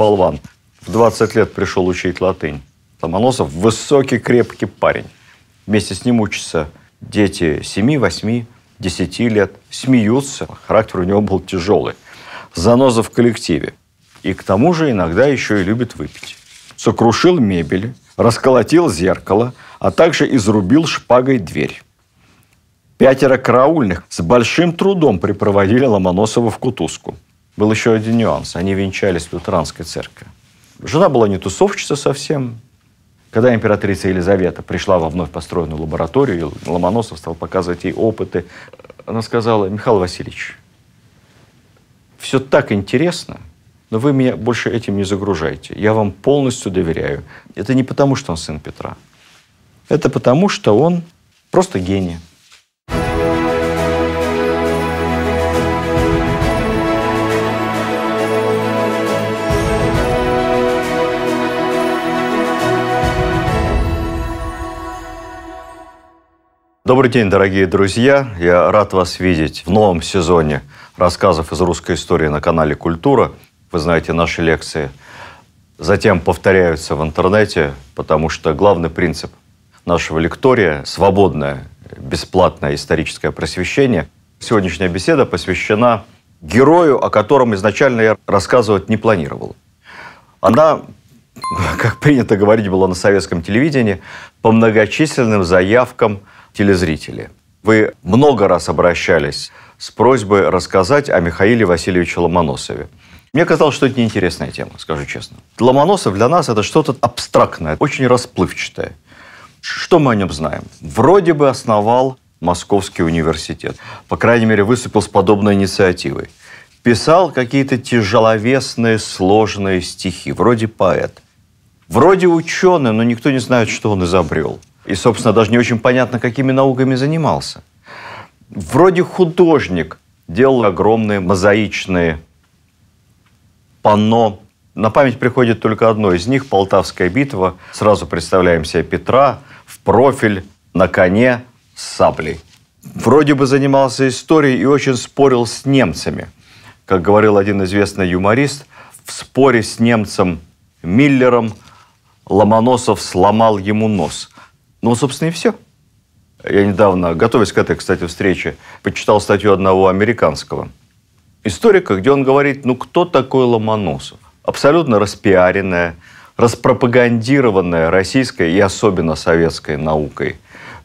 болван. В 20 лет пришел учить латынь. Ломоносов высокий, крепкий парень. Вместе с ним учатся дети 7, 8, 10 лет. Смеются. Характер у него был тяжелый. Заноза в коллективе. И к тому же иногда еще и любит выпить. Сокрушил мебель, расколотил зеркало, а также изрубил шпагой дверь. Пятеро караульных с большим трудом припроводили Ломоносова в кутузку – был еще один нюанс. Они венчались в лютеранской церкви. Жена была не тусовщица совсем. Когда императрица Елизавета пришла во вновь построенную лабораторию, и Ломоносов стал показывать ей опыты, она сказала, Михаил Васильевич, все так интересно, но вы меня больше этим не загружайте. Я вам полностью доверяю. Это не потому, что он сын Петра. Это потому, что он просто гений. Добрый день, дорогие друзья! Я рад вас видеть в новом сезоне рассказов из русской истории на канале «Культура». Вы знаете, наши лекции затем повторяются в интернете, потому что главный принцип нашего лектория – свободное, бесплатное историческое просвещение. Сегодняшняя беседа посвящена герою, о котором изначально я рассказывать не планировал. Она как принято говорить, была на советском телевидении, по многочисленным заявкам телезрители. Вы много раз обращались с просьбой рассказать о Михаиле Васильевиче Ломоносове. Мне казалось, что это неинтересная тема, скажу честно. Ломоносов для нас это что-то абстрактное, очень расплывчатое. Что мы о нем знаем? Вроде бы основал Московский университет. По крайней мере, выступил с подобной инициативой. Писал какие-то тяжеловесные, сложные стихи, вроде поэт. Вроде ученый, но никто не знает, что он изобрел. И, собственно, даже не очень понятно, какими науками занимался. Вроде художник делал огромные мозаичные панно. На память приходит только одно из них – Полтавская битва. Сразу представляем себе Петра в профиль, на коне, с саблей. Вроде бы занимался историей и очень спорил с немцами. Как говорил один известный юморист, в споре с немцем Миллером Ломоносов сломал ему нос – ну, собственно, и все. Я недавно, готовясь к этой, кстати, встрече, почитал статью одного американского историка, где он говорит, ну, кто такой Ломоносов? Абсолютно распиаренная, распропагандированная российской и особенно советской наукой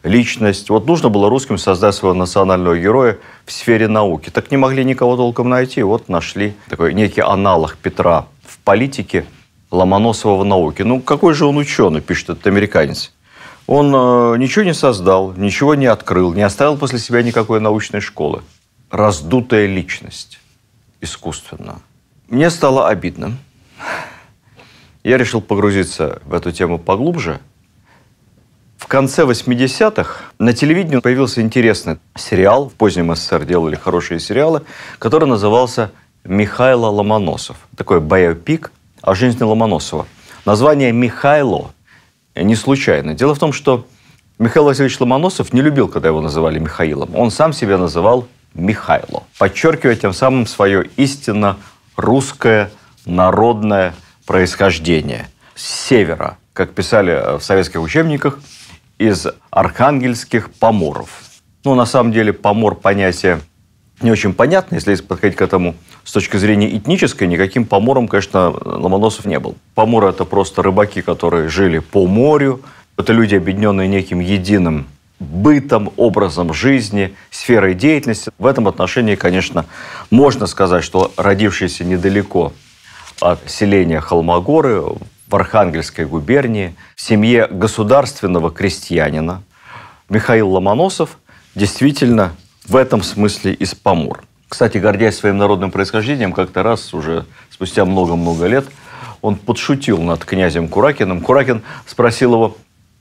личность. Вот нужно было русским создать своего национального героя в сфере науки. Так не могли никого толком найти. Вот нашли такой некий аналог Петра в политике Ломоносова в науке. Ну, какой же он ученый, пишет этот американец. Он э, ничего не создал, ничего не открыл, не оставил после себя никакой научной школы. Раздутая личность. Искусственно. Мне стало обидно. Я решил погрузиться в эту тему поглубже. В конце 80-х на телевидении появился интересный сериал, в позднем СССР делали хорошие сериалы, который назывался «Михайло Ломоносов». Такой биопик о жизни Ломоносова. Название «Михайло» не случайно. Дело в том, что Михаил Васильевич Ломоносов не любил, когда его называли Михаилом. Он сам себя называл Михайло, подчеркивая тем самым свое истинно русское народное происхождение с севера, как писали э, в советских учебниках, из архангельских поморов. Ну, на самом деле, помор – понятие не очень понятно, если подходить к этому с точки зрения этнической, никаким помором, конечно, Ломоносов не был. Поморы – это просто рыбаки, которые жили по морю, это люди, объединенные неким единым бытом, образом жизни, сферой деятельности. В этом отношении, конечно, можно сказать, что родившийся недалеко от селения Холмогоры в Архангельской губернии, в семье государственного крестьянина Михаил Ломоносов действительно в этом смысле из Памур. Кстати, гордясь своим народным происхождением, как-то раз уже спустя много-много лет он подшутил над князем Куракиным. Куракин спросил его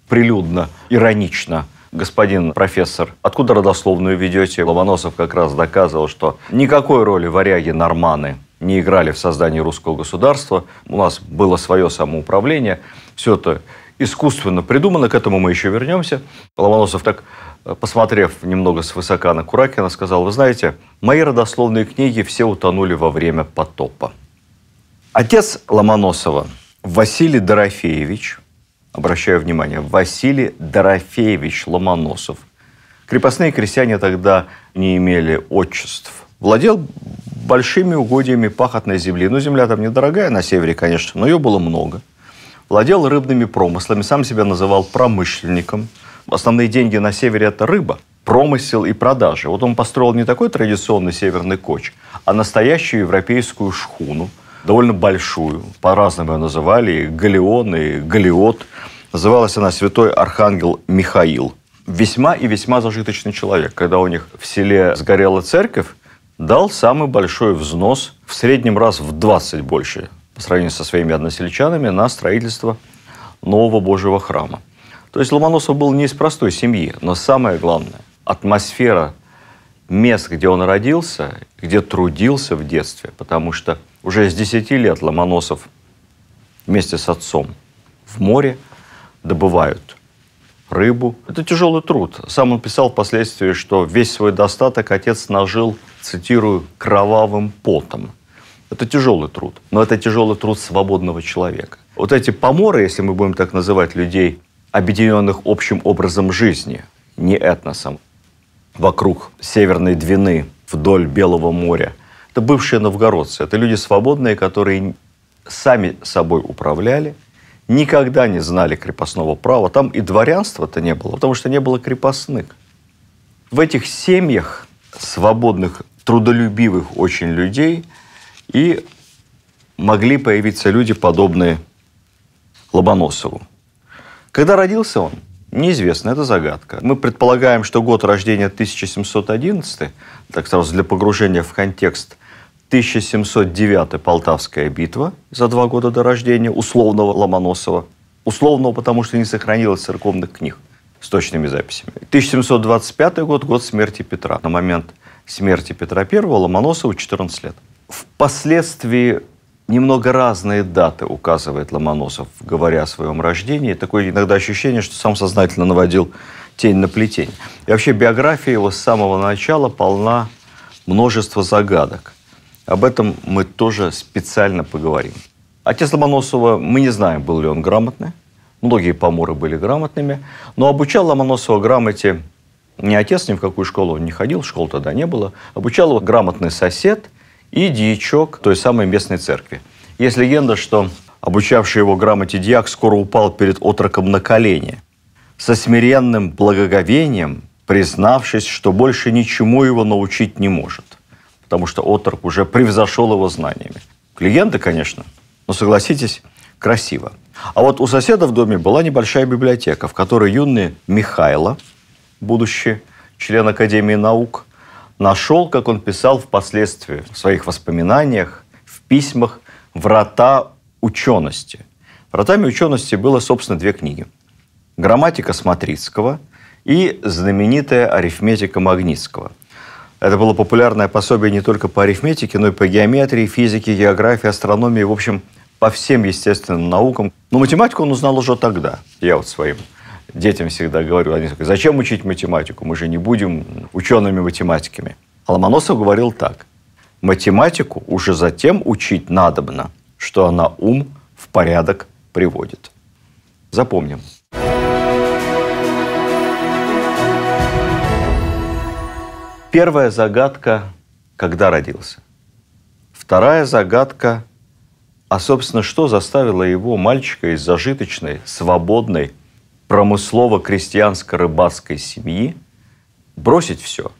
прилюдно, иронично, господин профессор, откуда родословную ведете? Ломоносов как раз доказывал, что никакой роли варяги норманы не играли в создании русского государства. У нас было свое самоуправление. Все это искусственно придумано, к этому мы еще вернемся. Ломоносов так посмотрев немного свысока на Куракина, сказал, вы знаете, мои родословные книги все утонули во время потопа. Отец Ломоносова Василий Дорофеевич, обращаю внимание, Василий Дорофеевич Ломоносов, крепостные крестьяне тогда не имели отчеств, владел большими угодьями пахотной земли. Ну, земля там недорогая на севере, конечно, но ее было много. Владел рыбными промыслами, сам себя называл промышленником – Основные деньги на севере – это рыба, промысел и продажи. Вот он построил не такой традиционный северный коч, а настоящую европейскую шхуну, довольно большую, по-разному ее называли, галеон, и галиот. Называлась она «Святой Архангел Михаил». Весьма и весьма зажиточный человек. Когда у них в селе сгорела церковь, дал самый большой взнос, в среднем раз в 20 больше, по сравнению со своими односельчанами, на строительство нового Божьего храма. То есть Ломоносов был не из простой семьи, но самое главное, атмосфера мест, где он родился, где трудился в детстве, потому что уже с 10 лет Ломоносов вместе с отцом в море добывают рыбу. Это тяжелый труд. Сам он писал впоследствии, что весь свой достаток отец нажил, цитирую, «кровавым потом». Это тяжелый труд, но это тяжелый труд свободного человека. Вот эти поморы, если мы будем так называть людей, объединенных общим образом жизни, не этносом, вокруг Северной Двины, вдоль Белого моря. Это бывшие новгородцы, это люди свободные, которые сами собой управляли, никогда не знали крепостного права. Там и дворянства-то не было, потому что не было крепостных. В этих семьях свободных, трудолюбивых очень людей и могли появиться люди, подобные Лобоносову. Когда родился он? Неизвестно, это загадка. Мы предполагаем, что год рождения 1711, так сразу для погружения в контекст, 1709 Полтавская битва за два года до рождения условного Ломоносова. Условного, потому что не сохранилось церковных книг с точными записями. 1725 год, год смерти Петра. На момент смерти Петра I Ломоносову 14 лет. Впоследствии немного разные даты указывает Ломоносов, говоря о своем рождении. Такое иногда ощущение, что сам сознательно наводил тень на плетень. И вообще биография его с самого начала полна множества загадок. Об этом мы тоже специально поговорим. Отец Ломоносова, мы не знаем, был ли он грамотный. Многие поморы были грамотными. Но обучал Ломоносова грамоте не отец, ни в какую школу он не ходил, школ тогда не было. Обучал его грамотный сосед – и дьячок той самой местной церкви. Есть легенда, что обучавший его грамоте дьяк скоро упал перед отроком на колени. Со смиренным благоговением, признавшись, что больше ничему его научить не может, потому что отрок уже превзошел его знаниями. Легенда, конечно, но согласитесь, красиво. А вот у соседа в доме была небольшая библиотека, в которой юный Михайло, будущий член Академии наук, нашел, как он писал впоследствии в своих воспоминаниях, в письмах «Врата учености». Вратами учености было, собственно, две книги. «Грамматика Смотрицкого» и знаменитая «Арифметика Магнитского». Это было популярное пособие не только по арифметике, но и по геометрии, физике, географии, астрономии, в общем, по всем естественным наукам. Но математику он узнал уже тогда. Я вот своим детям всегда говорю, они говорят, зачем учить математику, мы же не будем учеными-математиками. А Ломоносов говорил так, математику уже затем учить надобно, что она ум в порядок приводит. Запомним. Первая загадка – когда родился. Вторая загадка – а, собственно, что заставило его, мальчика из зажиточной, свободной, промыслово-крестьянско-рыбацкой семьи бросить все,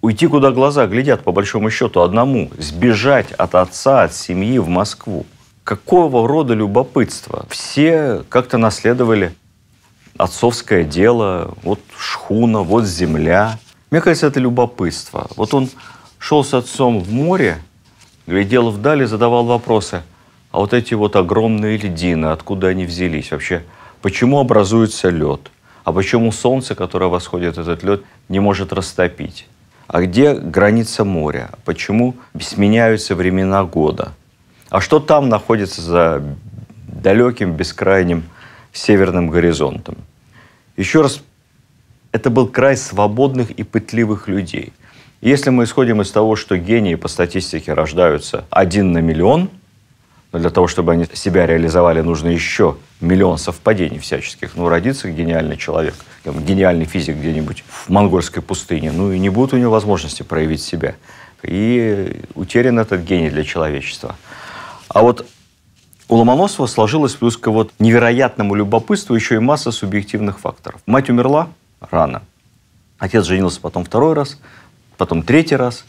уйти, куда глаза глядят, по большому счету, одному, сбежать от отца, от семьи в Москву. Какого рода любопытство? Все как-то наследовали отцовское дело, вот шхуна, вот земля. Мне кажется, это любопытство. Вот он шел с отцом в море, глядел вдали, задавал вопросы. А вот эти вот огромные льдины, откуда они взялись? Вообще, Почему образуется лед? А почему солнце, которое восходит, этот лед не может растопить? А где граница моря? Почему сменяются времена года? А что там находится за далеким, бескрайним северным горизонтом? Еще раз, это был край свободных и пытливых людей. Если мы исходим из того, что гении по статистике рождаются один на миллион – но для того, чтобы они себя реализовали, нужно еще миллион совпадений всяческих. Ну, родится гениальный человек, там, гениальный физик где-нибудь в монгольской пустыне, ну и не будет у него возможности проявить себя. И утерян этот гений для человечества. А вот у Ломоносова сложилось плюс к вот невероятному любопытству еще и масса субъективных факторов. Мать умерла рано. Отец женился потом второй раз, потом третий раз.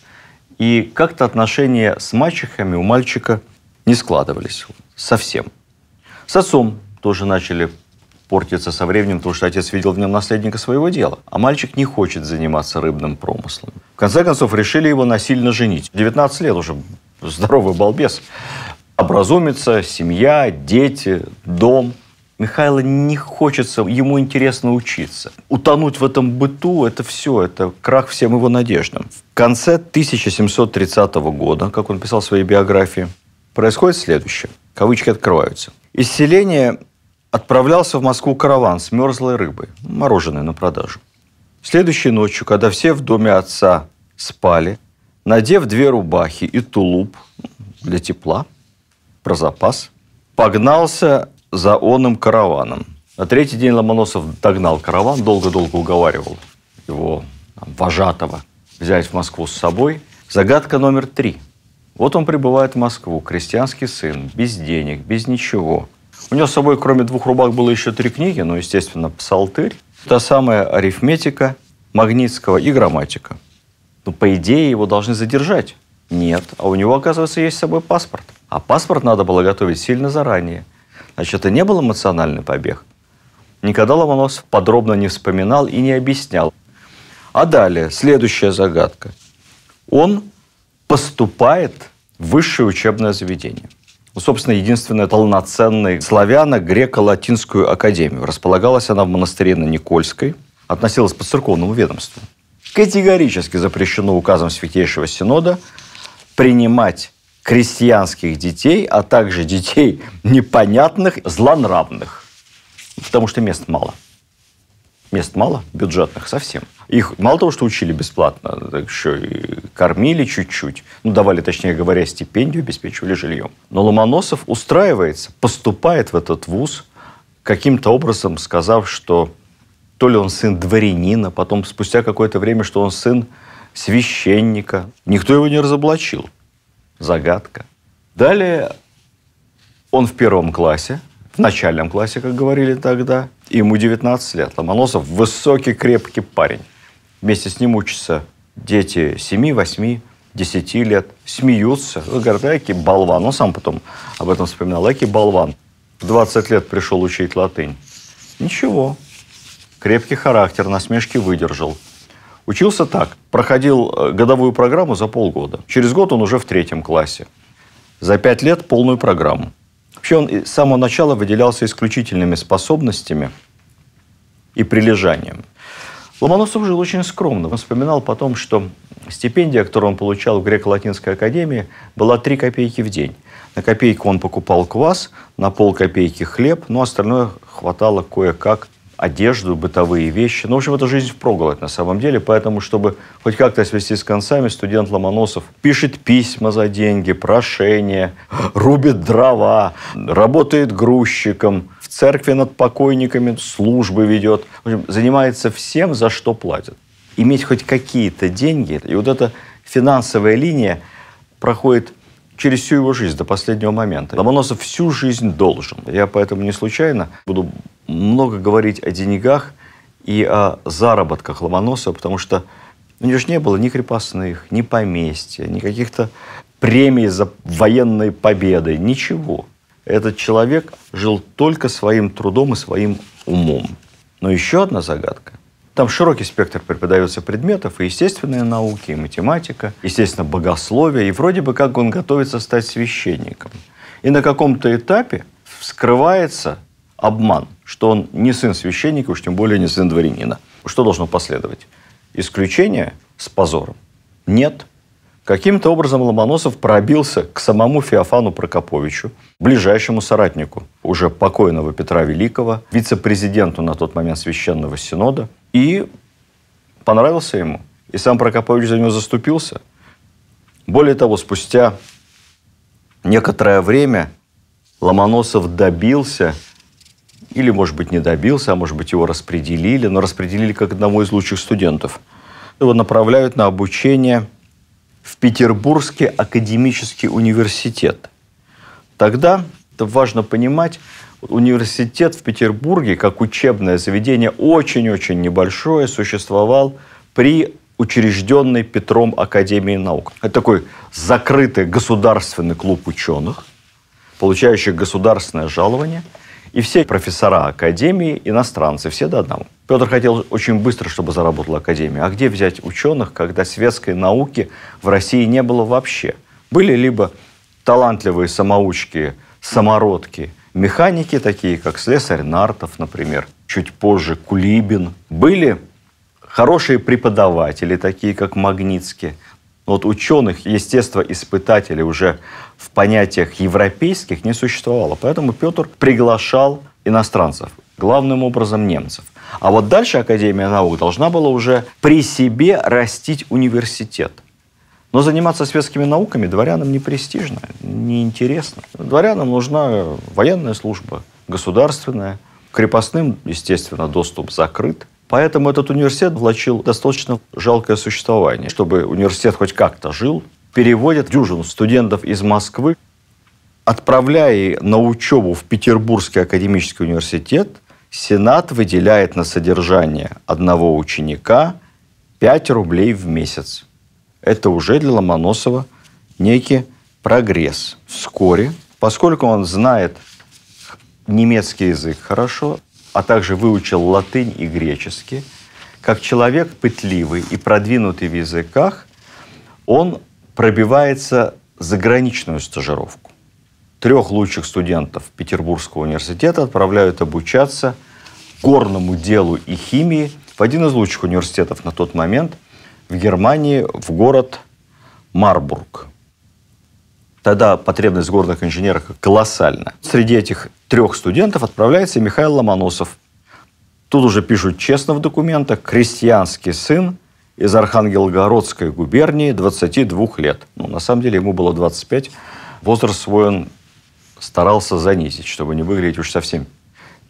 И как-то отношения с мачехами у мальчика не складывались совсем. С отцом тоже начали портиться со временем, потому что отец видел в нем наследника своего дела. А мальчик не хочет заниматься рыбным промыслом. В конце концов, решили его насильно женить. 19 лет уже, здоровый балбес. Образумится, семья, дети, дом. Михаила не хочется, ему интересно учиться. Утонуть в этом быту – это все, это крах всем его надеждам. В конце 1730 года, как он писал в своей биографии, происходит следующее. Кавычки открываются. Из селения отправлялся в Москву караван с мерзлой рыбой, мороженой на продажу. Следующей ночью, когда все в доме отца спали, надев две рубахи и тулуп для тепла, про запас, погнался за оным караваном. На третий день Ломоносов догнал караван, долго-долго уговаривал его там, вожатого взять в Москву с собой. Загадка номер три – вот он прибывает в Москву, крестьянский сын, без денег, без ничего. У него с собой, кроме двух рубак, было еще три книги, ну, естественно, псалтырь, та самая арифметика Магнитского и грамматика. Ну, по идее, его должны задержать. Нет, а у него, оказывается, есть с собой паспорт. А паспорт надо было готовить сильно заранее. Значит, это не был эмоциональный побег. Никогда Ломоносов подробно не вспоминал и не объяснял. А далее, следующая загадка. Он поступает в высшее учебное заведение. Ну, собственно, единственная полноценная славяно-греко-латинскую академию. Располагалась она в монастыре на Никольской, относилась по церковному ведомству. Категорически запрещено указом Святейшего Синода принимать крестьянских детей, а также детей непонятных, злонравных, потому что мест мало. Мест мало, бюджетных совсем. Их мало того, что учили бесплатно, так еще и кормили чуть-чуть. Ну, давали, точнее говоря, стипендию, обеспечивали жильем. Но Ломоносов устраивается, поступает в этот вуз, каким-то образом сказав, что то ли он сын дворянина, потом спустя какое-то время, что он сын священника. Никто его не разоблачил. Загадка. Далее он в первом классе, в начальном классе, как говорили тогда, Ему 19 лет. Ломоносов высокий, крепкий парень. Вместе с ним учатся дети 7, 8, 10 лет. Смеются. Говорят, Аки болван. Он сам потом об этом вспоминал. Аки болван. В 20 лет пришел учить латынь. Ничего. Крепкий характер, насмешки выдержал. Учился так. Проходил э, годовую программу за полгода. Через год он уже в третьем классе. За пять лет полную программу. Вообще он с самого начала выделялся исключительными способностями и прилежанием. Ломоносов жил очень скромно. Он вспоминал потом, что стипендия, которую он получал в Греко-Латинской академии, была 3 копейки в день. На копейку он покупал квас, на пол копейки хлеб, но ну, остальное хватало кое-как одежду, бытовые вещи. Ну, в общем, это жизнь в впроголодь на самом деле, поэтому, чтобы хоть как-то свести с концами, студент Ломоносов пишет письма за деньги, прошения, рубит дрова, работает грузчиком, в церкви над покойниками службы ведет. В общем, занимается всем, за что платят. Иметь хоть какие-то деньги, и вот эта финансовая линия проходит через всю его жизнь до последнего момента. Ломоносов всю жизнь должен. Я поэтому не случайно буду много говорить о деньгах и о заработках Ломоносова, потому что ну, у него же не было ни крепостных, ни поместья, ни каких-то премий за военные победы, ничего. Этот человек жил только своим трудом и своим умом. Но еще одна загадка. Там широкий спектр преподается предметов, и естественные науки, и математика, естественно, богословие, и вроде бы как он готовится стать священником. И на каком-то этапе вскрывается обман, что он не сын священника, уж тем более не сын дворянина. Что должно последовать? Исключение с позором? Нет. Каким-то образом Ломоносов пробился к самому Феофану Прокоповичу, ближайшему соратнику уже покойного Петра Великого, вице-президенту на тот момент Священного Синода, и понравился ему. И сам Прокопович за него заступился. Более того, спустя некоторое время Ломоносов добился или, может быть, не добился, а, может быть, его распределили, но распределили как одного из лучших студентов. Его направляют на обучение в Петербургский академический университет. Тогда, это важно понимать, университет в Петербурге, как учебное заведение, очень-очень небольшое, существовал при учрежденной Петром Академии наук. Это такой закрытый государственный клуб ученых, получающий государственное жалование – и все профессора академии иностранцы, все до одного. Петр хотел очень быстро, чтобы заработала академия. А где взять ученых, когда светской науки в России не было вообще? Были либо талантливые самоучки, самородки, механики, такие как слесарь Нартов, например, чуть позже Кулибин. Были хорошие преподаватели, такие как Магнитский, вот ученых, естествоиспытателей уже в понятиях европейских не существовало. Поэтому Петр приглашал иностранцев, главным образом немцев. А вот дальше Академия наук должна была уже при себе растить университет. Но заниматься светскими науками дворянам не престижно, не интересно. Дворянам нужна военная служба, государственная. Крепостным, естественно, доступ закрыт. Поэтому этот университет влачил достаточно жалкое существование. Чтобы университет хоть как-то жил, переводят дюжину студентов из Москвы, отправляя на учебу в Петербургский академический университет, Сенат выделяет на содержание одного ученика 5 рублей в месяц. Это уже для Ломоносова некий прогресс. Вскоре, поскольку он знает немецкий язык хорошо, а также выучил латынь и греческий, как человек пытливый и продвинутый в языках, он пробивается заграничную стажировку. Трех лучших студентов Петербургского университета отправляют обучаться горному делу и химии в один из лучших университетов на тот момент в Германии, в город Марбург – Тогда потребность в горных инженерах колоссальна. Среди этих трех студентов отправляется и Михаил Ломоносов. Тут уже пишут честно в документах «крестьянский сын из Архангелгородской губернии 22 лет». Ну, на самом деле ему было 25. Возраст свой он старался занизить, чтобы не выглядеть уж совсем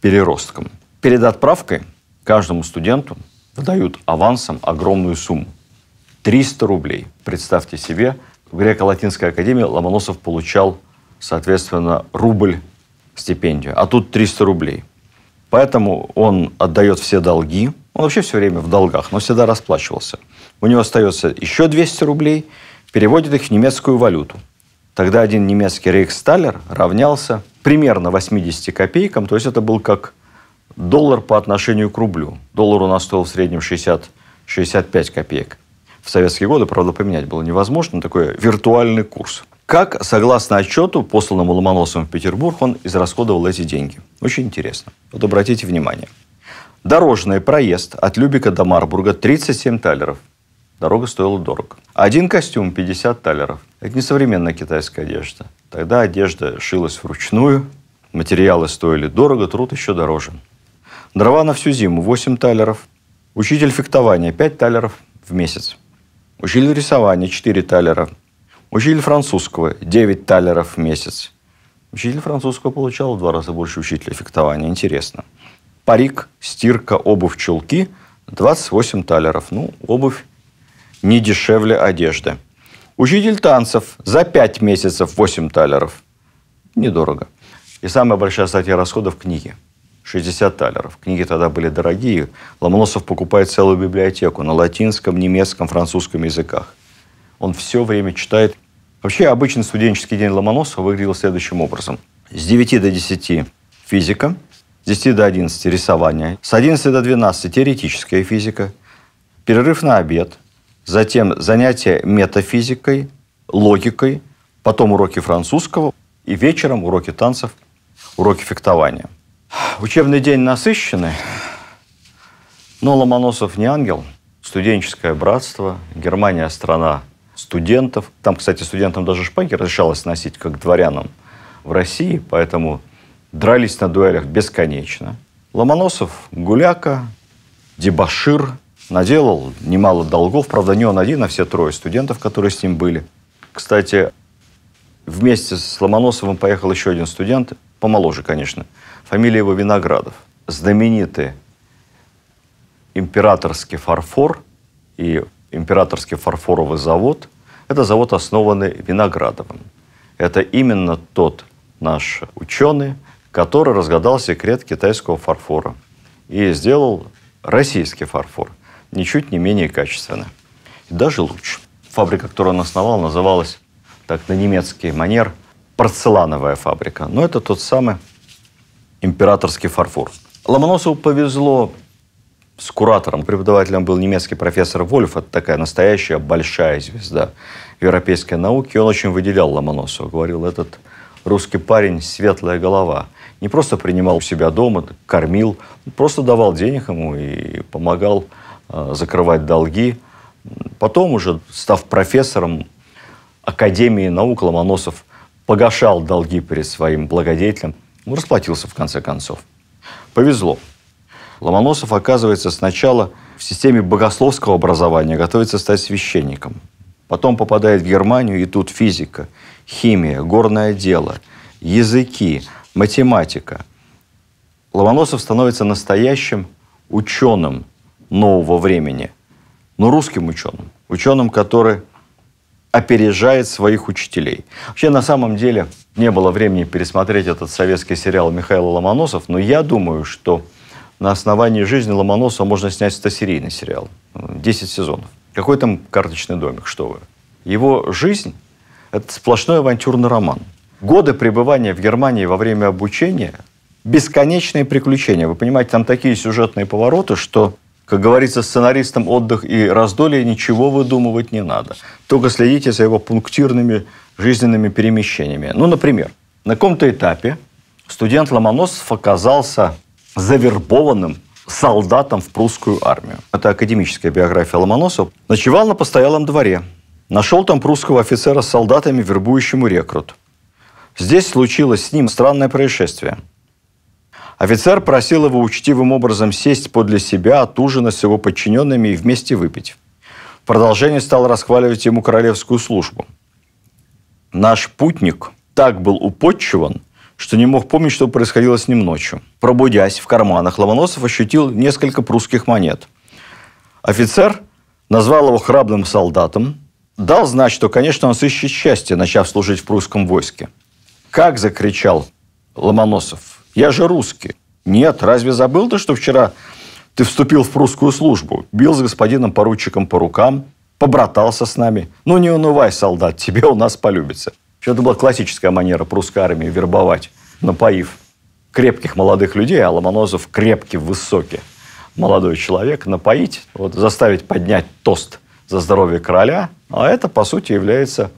переростком. Перед отправкой каждому студенту выдают авансом огромную сумму. 300 рублей. Представьте себе, в Греко-Латинской академии Ломоносов получал, соответственно, рубль стипендию, а тут 300 рублей. Поэтому он отдает все долги. Он вообще все время в долгах, но всегда расплачивался. У него остается еще 200 рублей, переводит их в немецкую валюту. Тогда один немецкий рейхсталер равнялся примерно 80 копейкам, то есть это был как доллар по отношению к рублю. Доллар у нас стоил в среднем 60-65 копеек в советские годы, правда, поменять было невозможно, такой виртуальный курс. Как, согласно отчету, посланному Ломоносовым в Петербург, он израсходовал эти деньги? Очень интересно. Вот обратите внимание. Дорожный проезд от Любика до Марбурга 37 талеров. Дорога стоила дорого. Один костюм 50 талеров. Это не современная китайская одежда. Тогда одежда шилась вручную, материалы стоили дорого, труд еще дороже. Дрова на всю зиму 8 талеров. Учитель фехтования 5 талеров в месяц. Учитель рисования 4 талера. Учитель французского 9 талеров в месяц. Учитель французского получал в два раза больше учителя фехтования. Интересно. Парик, стирка, обувь, чулки – 28 талеров. Ну, обувь не дешевле одежды. Учитель танцев за 5 месяцев 8 талеров. Недорого. И самая большая статья расходов – книги. 60 талеров. Книги тогда были дорогие. Ломоносов покупает целую библиотеку на латинском, немецком, французском языках. Он все время читает. Вообще, обычный студенческий день Ломоносова выглядел следующим образом. С 9 до 10 – физика, с 10 до 11 – рисование, с 11 до 12 – теоретическая физика, перерыв на обед, затем занятия метафизикой, логикой, потом уроки французского и вечером уроки танцев, уроки фехтования – Учебный день насыщенный, но Ломоносов не ангел. Студенческое братство, Германия – страна студентов. Там, кстати, студентам даже шпаги разрешалось носить, как дворянам в России, поэтому дрались на дуэлях бесконечно. Ломоносов – гуляка, дебашир, наделал немало долгов. Правда, не он один, а все трое студентов, которые с ним были. Кстати, вместе с Ломоносовым поехал еще один студент, помоложе, конечно – Фамилия его Виноградов. Знаменитый императорский фарфор и императорский фарфоровый завод – это завод, основанный Виноградовым. Это именно тот наш ученый, который разгадал секрет китайского фарфора и сделал российский фарфор, ничуть не менее качественно. И даже лучше. Фабрика, которую он основал, называлась так на немецкий манер «Порцелановая фабрика». Но это тот самый императорский фарфор. Ломоносову повезло с куратором. Преподавателем был немецкий профессор Вольф. Это такая настоящая большая звезда европейской науки. Он очень выделял Ломоносова. Говорил, этот русский парень – светлая голова. Не просто принимал у себя дома, кормил, просто давал денег ему и помогал а, закрывать долги. Потом уже, став профессором Академии наук, Ломоносов погашал долги перед своим благодетелем – ну, расплатился, в конце концов. Повезло. Ломоносов, оказывается, сначала в системе богословского образования готовится стать священником. Потом попадает в Германию, и тут физика, химия, горное дело, языки, математика. Ломоносов становится настоящим ученым нового времени, но ну, русским ученым. Ученым, который опережает своих учителей. Вообще, на самом деле, не было времени пересмотреть этот советский сериал Михаила Ломоносов, но я думаю, что на основании жизни Ломоносова можно снять стосерийный сериал. 10 сезонов. Какой там карточный домик, что вы. Его жизнь – это сплошной авантюрный роман. Годы пребывания в Германии во время обучения – бесконечные приключения. Вы понимаете, там такие сюжетные повороты, что как говорится, сценаристам отдых и раздолье ничего выдумывать не надо. Только следите за его пунктирными жизненными перемещениями. Ну, например, на каком-то этапе студент Ломоносов оказался завербованным солдатом в прусскую армию. Это академическая биография Ломоносова. Ночевал на постоялом дворе. Нашел там прусского офицера с солдатами, вербующему рекрут. Здесь случилось с ним странное происшествие – Офицер просил его учтивым образом сесть подле себя от ужина с его подчиненными и вместе выпить. В продолжение стал расхваливать ему королевскую службу. Наш путник так был употчеван, что не мог помнить, что происходило с ним ночью. Пробудясь в карманах, Ломоносов ощутил несколько прусских монет. Офицер назвал его храбрым солдатом, дал знать, что, конечно, он сыщет счастье, начав служить в прусском войске. Как закричал Ломоносов – я же русский. Нет, разве забыл ты, что вчера ты вступил в прусскую службу, бил с господином поручиком по рукам, побратался с нами. Ну, не унывай, солдат, тебе у нас полюбится. Что это была классическая манера прусской армии вербовать, напоив крепких молодых людей, а Ломонозов крепкий, высокий молодой человек, напоить, вот, заставить поднять тост за здоровье короля, а это, по сути, является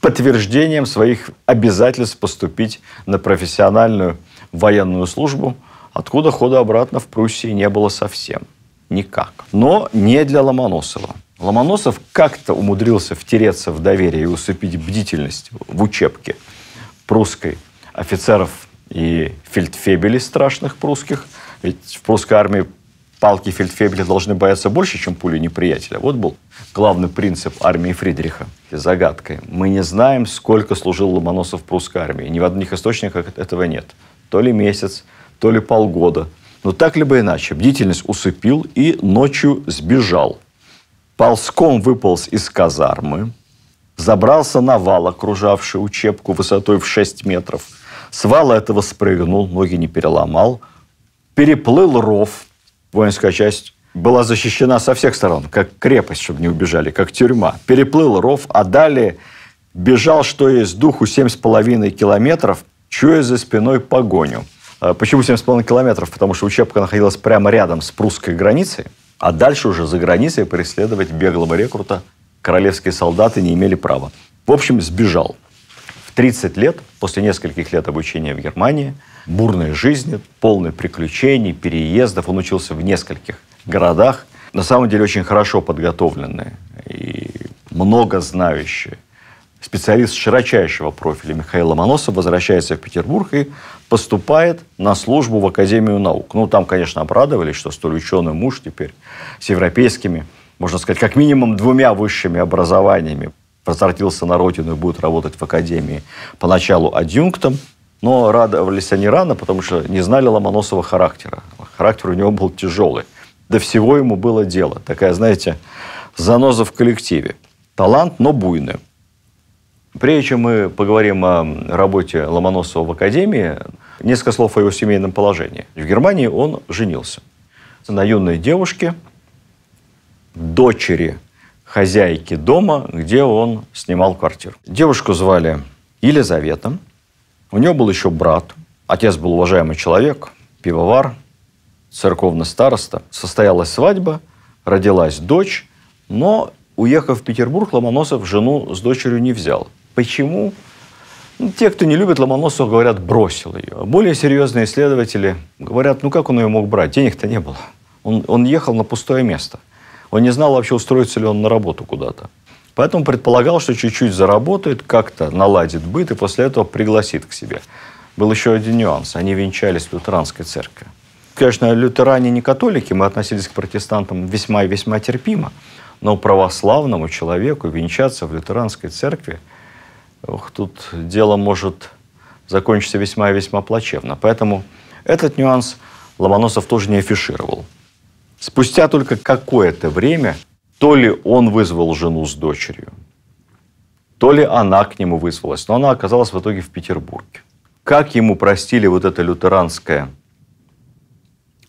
подтверждением своих обязательств поступить на профессиональную военную службу, откуда хода обратно в Пруссии не было совсем. Никак. Но не для Ломоносова. Ломоносов как-то умудрился втереться в доверие и усыпить бдительность в учебке прусской офицеров и фельдфебелей страшных прусских. Ведь в прусской армии палки фельдфебеля должны бояться больше, чем пули неприятеля. Вот был главный принцип армии Фридриха. Загадкой. Мы не знаем, сколько служил Ломоносов в прусской армии. Ни в одних источниках этого нет то ли месяц, то ли полгода. Но так либо иначе, бдительность усыпил и ночью сбежал. Ползком выполз из казармы, забрался на вал, окружавший учебку высотой в 6 метров. С вала этого спрыгнул, ноги не переломал, переплыл ров. Воинская часть была защищена со всех сторон, как крепость, чтобы не убежали, как тюрьма. Переплыл ров, а далее бежал, что есть духу, 7,5 километров, чуя за спиной погоню. А почему 7,5 километров? Потому что учебка находилась прямо рядом с прусской границей, а дальше уже за границей преследовать беглого рекрута королевские солдаты не имели права. В общем, сбежал. В 30 лет, после нескольких лет обучения в Германии, бурной жизни, полной приключений, переездов, он учился в нескольких городах. На самом деле очень хорошо подготовленный и много знающий специалист широчайшего профиля Михаил Ломоносов возвращается в Петербург и поступает на службу в Академию наук. Ну, там, конечно, обрадовались, что столь ученый муж теперь с европейскими, можно сказать, как минимум двумя высшими образованиями возвратился на родину и будет работать в Академии поначалу адъюнктом, но радовались они рано, потому что не знали Ломоносова характера. Характер у него был тяжелый. До всего ему было дело. Такая, знаете, заноза в коллективе. Талант, но буйный. Прежде чем мы поговорим о работе Ломоносова в Академии, несколько слов о его семейном положении. В Германии он женился на юной девушке, дочери хозяйки дома, где он снимал квартиру. Девушку звали Елизавета. У нее был еще брат. Отец был уважаемый человек, пивовар, церковный староста. Состоялась свадьба, родилась дочь, но, уехав в Петербург, Ломоносов жену с дочерью не взял – Почему? Ну, те, кто не любит Ломоносова, говорят, бросил ее. Более серьезные исследователи говорят, ну как он ее мог брать? Денег-то не было. Он, он ехал на пустое место. Он не знал вообще, устроится ли он на работу куда-то. Поэтому предполагал, что чуть-чуть заработает, как-то наладит быт и после этого пригласит к себе. Был еще один нюанс. Они венчались в лютеранской церкви. Конечно, лютеране не католики, мы относились к протестантам весьма и весьма терпимо, но православному человеку венчаться в лютеранской церкви – ох, тут дело может закончиться весьма и весьма плачевно. Поэтому этот нюанс Ломоносов тоже не афишировал. Спустя только какое-то время то ли он вызвал жену с дочерью, то ли она к нему вызвалась, но она оказалась в итоге в Петербурге. Как ему простили вот это лютеранское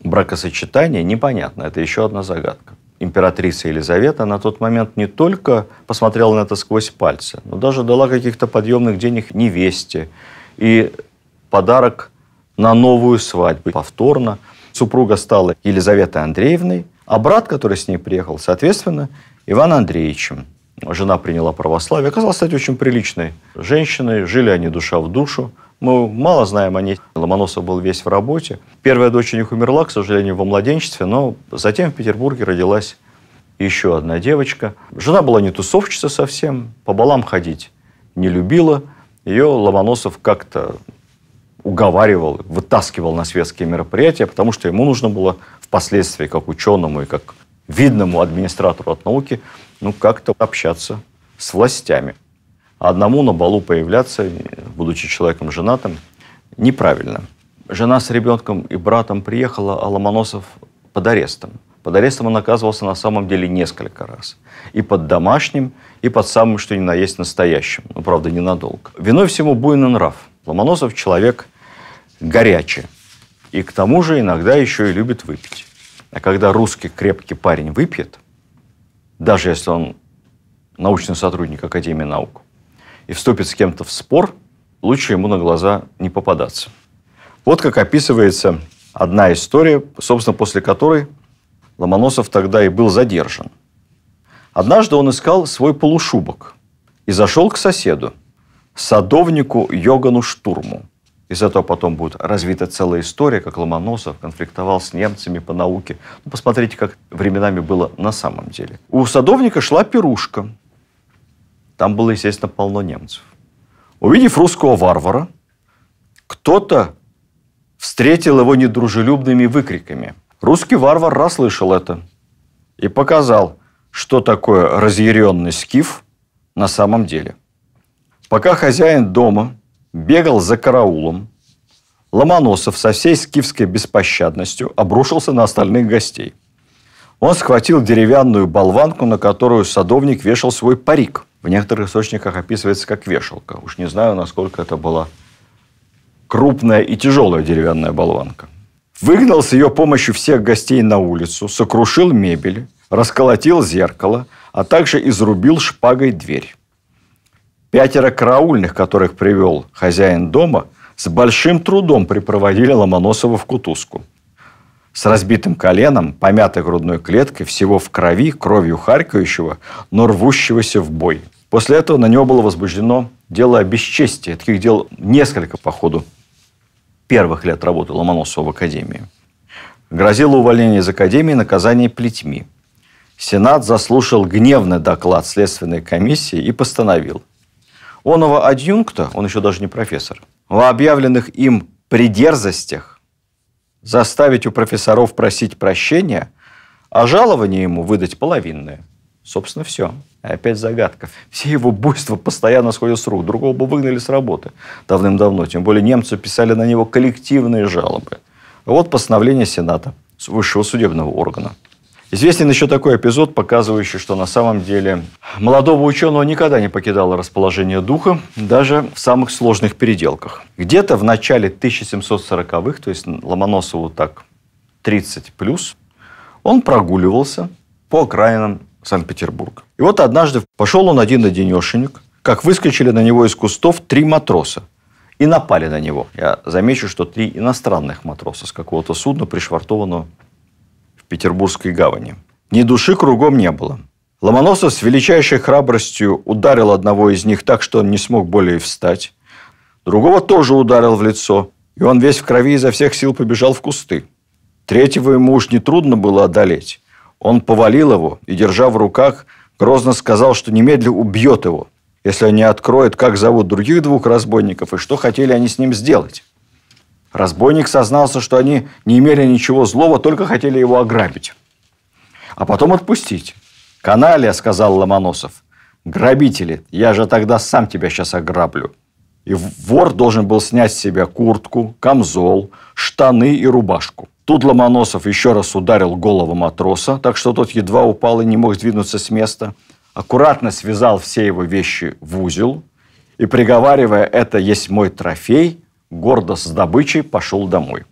бракосочетание, непонятно. Это еще одна загадка императрица Елизавета на тот момент не только посмотрела на это сквозь пальцы, но даже дала каких-то подъемных денег невесте и подарок на новую свадьбу повторно. Супруга стала Елизаветой Андреевной, а брат, который с ней приехал, соответственно, Иван Андреевичем. Жена приняла православие. Оказалась, кстати, очень приличной женщиной. Жили они душа в душу. Мы мало знаем о ней. Ломоносов был весь в работе. Первая дочь у них умерла, к сожалению, во младенчестве, но затем в Петербурге родилась еще одна девочка. Жена была не тусовщица совсем, по балам ходить не любила. Ее Ломоносов как-то уговаривал, вытаскивал на светские мероприятия, потому что ему нужно было впоследствии, как ученому и как видному администратору от науки, ну, как-то общаться с властями. А одному на балу появляться, будучи человеком женатым, неправильно. Жена с ребенком и братом приехала, а Ломоносов под арестом. Под арестом он оказывался на самом деле несколько раз. И под домашним, и под самым, что ни на есть, настоящим. Ну, правда, ненадолго. Виной всему буйный нрав. Ломоносов человек горячий. И к тому же иногда еще и любит выпить. А когда русский крепкий парень выпьет, даже если он научный сотрудник Академии наук, и вступит с кем-то в спор, лучше ему на глаза не попадаться. Вот как описывается одна история, собственно, после которой Ломоносов тогда и был задержан. Однажды он искал свой полушубок и зашел к соседу, садовнику Йогану Штурму. Из этого потом будет развита целая история, как Ломоносов конфликтовал с немцами по науке. Ну, посмотрите, как временами было на самом деле. У садовника шла пирушка – там было, естественно, полно немцев. Увидев русского варвара, кто-то встретил его недружелюбными выкриками. Русский варвар расслышал это и показал, что такое разъяренный скиф на самом деле. Пока хозяин дома бегал за караулом, Ломоносов со всей скифской беспощадностью обрушился на остальных гостей. Он схватил деревянную болванку, на которую садовник вешал свой парик – в некоторых источниках описывается как вешалка. Уж не знаю, насколько это была крупная и тяжелая деревянная болванка. Выгнал с ее помощью всех гостей на улицу, сокрушил мебель, расколотил зеркало, а также изрубил шпагой дверь. Пятеро караульных, которых привел хозяин дома, с большим трудом припроводили Ломоносова в кутузку. С разбитым коленом, помятой грудной клеткой, всего в крови, кровью харкающего, но рвущегося в бой – После этого на него было возбуждено дело о бесчестии. Таких дел несколько по ходу первых лет работы Ломоносова в Академии. Грозило увольнение из Академии наказание плетьми. Сенат заслушал гневный доклад Следственной комиссии и постановил. Оного адъюнкта, он еще даже не профессор, во объявленных им придерзостях заставить у профессоров просить прощения, а жалование ему выдать половинное. Собственно, все. Э, опять загадка. Все его буйства постоянно сходят с рук. Другого бы выгнали с работы давным-давно. Тем более немцы писали на него коллективные жалобы. Вот постановление Сената, высшего судебного органа. Известен еще такой эпизод, показывающий, что на самом деле молодого ученого никогда не покидало расположение духа, даже в самых сложных переделках. Где-то в начале 1740-х, то есть Ломоносову так 30+, плюс, он прогуливался по окраинам санкт петербург И вот однажды пошел он один одинешенек, как выскочили на него из кустов три матроса и напали на него. Я замечу, что три иностранных матроса с какого-то судна, пришвартованного в Петербургской гавани. Ни души кругом не было. Ломоносов с величайшей храбростью ударил одного из них так, что он не смог более встать. Другого тоже ударил в лицо, и он весь в крови изо всех сил побежал в кусты. Третьего ему уж нетрудно было одолеть. Он повалил его и, держа в руках, грозно сказал, что немедленно убьет его, если они откроют, как зовут других двух разбойников и что хотели они с ним сделать. Разбойник сознался, что они не имели ничего злого, только хотели его ограбить. А потом отпустить. «Каналия», — сказал Ломоносов, — «грабители, я же тогда сам тебя сейчас ограблю». И вор должен был снять с себя куртку, камзол, штаны и рубашку. Тут Ломоносов еще раз ударил голову матроса, так что тот едва упал и не мог сдвинуться с места. Аккуратно связал все его вещи в узел и, приговаривая «это есть мой трофей», гордо с добычей пошел домой.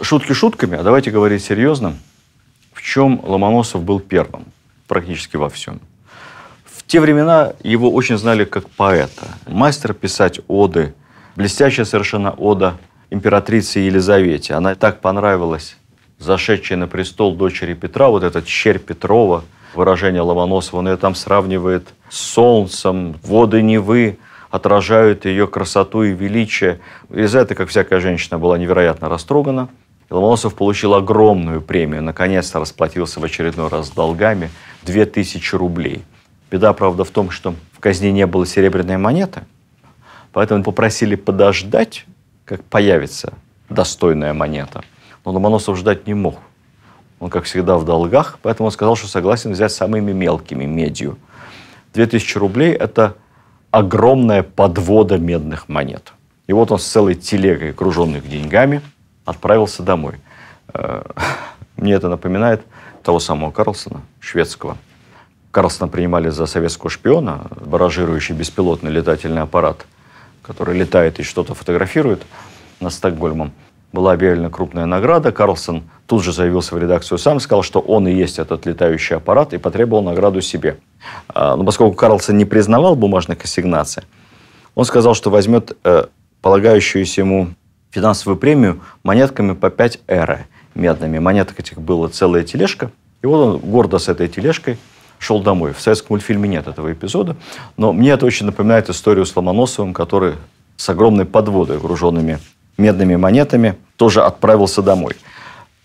Шутки шутками, а давайте говорить серьезно. В чем Ломоносов был первым? Практически во всем. В те времена его очень знали как поэта. Мастер писать оды, блестящая совершенно ода императрице Елизавете. Она так понравилась зашедшей на престол дочери Петра, вот этот «Черь Петрова», выражение Ломоносова, он ее там сравнивает с солнцем, воды Невы отражают ее красоту и величие. Из-за этого как всякая женщина, была невероятно растрогана. И Ломоносов получил огромную премию, наконец-то расплатился в очередной раз с долгами, 2000 рублей – Беда, правда, в том, что в казне не было серебряной монеты, поэтому попросили подождать, как появится достойная монета. Но Ломоносов ждать не мог. Он, как всегда, в долгах, поэтому он сказал, что согласен взять самыми мелкими медью. 2000 рублей – это огромная подвода медных монет. И вот он с целой телегой, окруженных деньгами, отправился домой. Э, мне это напоминает того самого Карлсона, шведского, Карлсона принимали за советского шпиона, баражирующий беспилотный летательный аппарат, который летает и что-то фотографирует над Стокгольмом. Была объявлена крупная награда. Карлсон тут же заявился в редакцию сам, сказал, что он и есть этот летающий аппарат и потребовал награду себе. А, но поскольку Карлсон не признавал бумажных ассигнаций, он сказал, что возьмет э, полагающуюся ему финансовую премию монетками по 5 эры медными. Монеток этих было целая тележка. И вот он гордо с этой тележкой шел домой. В советском мультфильме нет этого эпизода, но мне это очень напоминает историю с Ломоносовым, который с огромной подводой, груженными медными монетами, тоже отправился домой.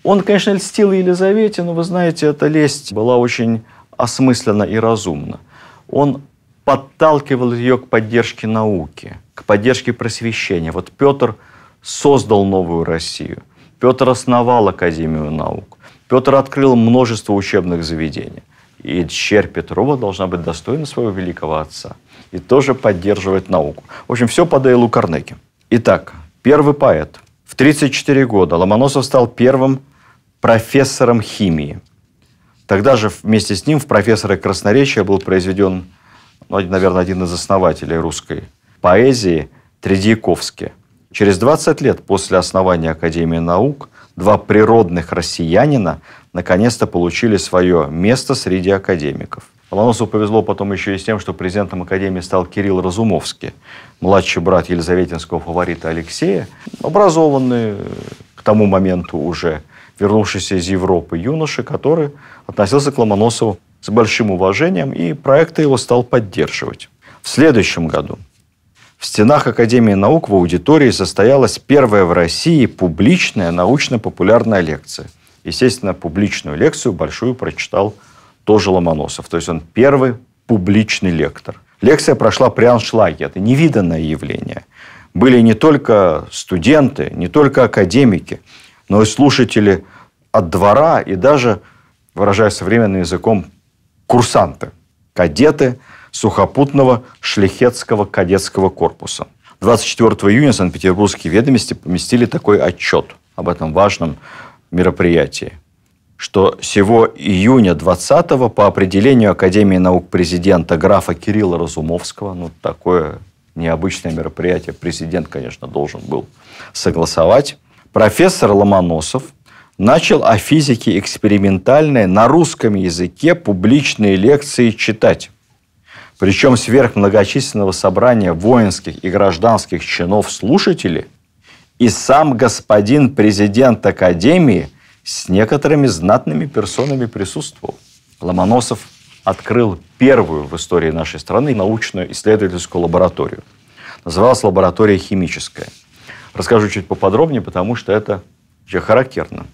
Он, конечно, льстил Елизавете, но, вы знаете, эта лесть была очень осмысленно и разумно. Он подталкивал ее к поддержке науки, к поддержке просвещения. Вот Петр создал новую Россию. Петр основал Академию наук. Петр открыл множество учебных заведений и черпит. Петрова должна быть достойна своего великого отца и тоже поддерживает науку. В общем, все по Дейлу Карнеки. Итак, первый поэт. В 34 года Ломоносов стал первым профессором химии. Тогда же вместе с ним в профессора красноречия был произведен, ну, наверное, один из основателей русской поэзии Тредьяковский. Через 20 лет после основания Академии наук два природных россиянина наконец-то получили свое место среди академиков. Ломоносову повезло потом еще и с тем, что президентом Академии стал Кирилл Разумовский, младший брат елизаветинского фаворита Алексея, образованный э, к тому моменту уже вернувшийся из Европы юноша, который относился к Ломоносову с большим уважением и проекты его стал поддерживать. В следующем году в стенах Академии наук в аудитории состоялась первая в России публичная научно-популярная лекция. Естественно, публичную лекцию большую прочитал тоже Ломоносов. То есть он первый публичный лектор. Лекция прошла при аншлаге. Это невиданное явление. Были не только студенты, не только академики, но и слушатели от двора и даже, выражая современным языком, курсанты, кадеты – сухопутного шлихетского кадетского корпуса. 24 июня Санкт-Петербургские ведомости поместили такой отчет об этом важном мероприятии, что всего июня 20 по определению Академии наук президента графа Кирилла Разумовского, ну такое необычное мероприятие президент, конечно, должен был согласовать, профессор Ломоносов начал о физике экспериментальной на русском языке публичные лекции читать причем сверх многочисленного собрания воинских и гражданских чинов слушателей, и сам господин президент Академии с некоторыми знатными персонами присутствовал. Ломоносов открыл первую в истории нашей страны научную исследовательскую лабораторию. Называлась лаборатория химическая. Расскажу чуть поподробнее, потому что это очень характерно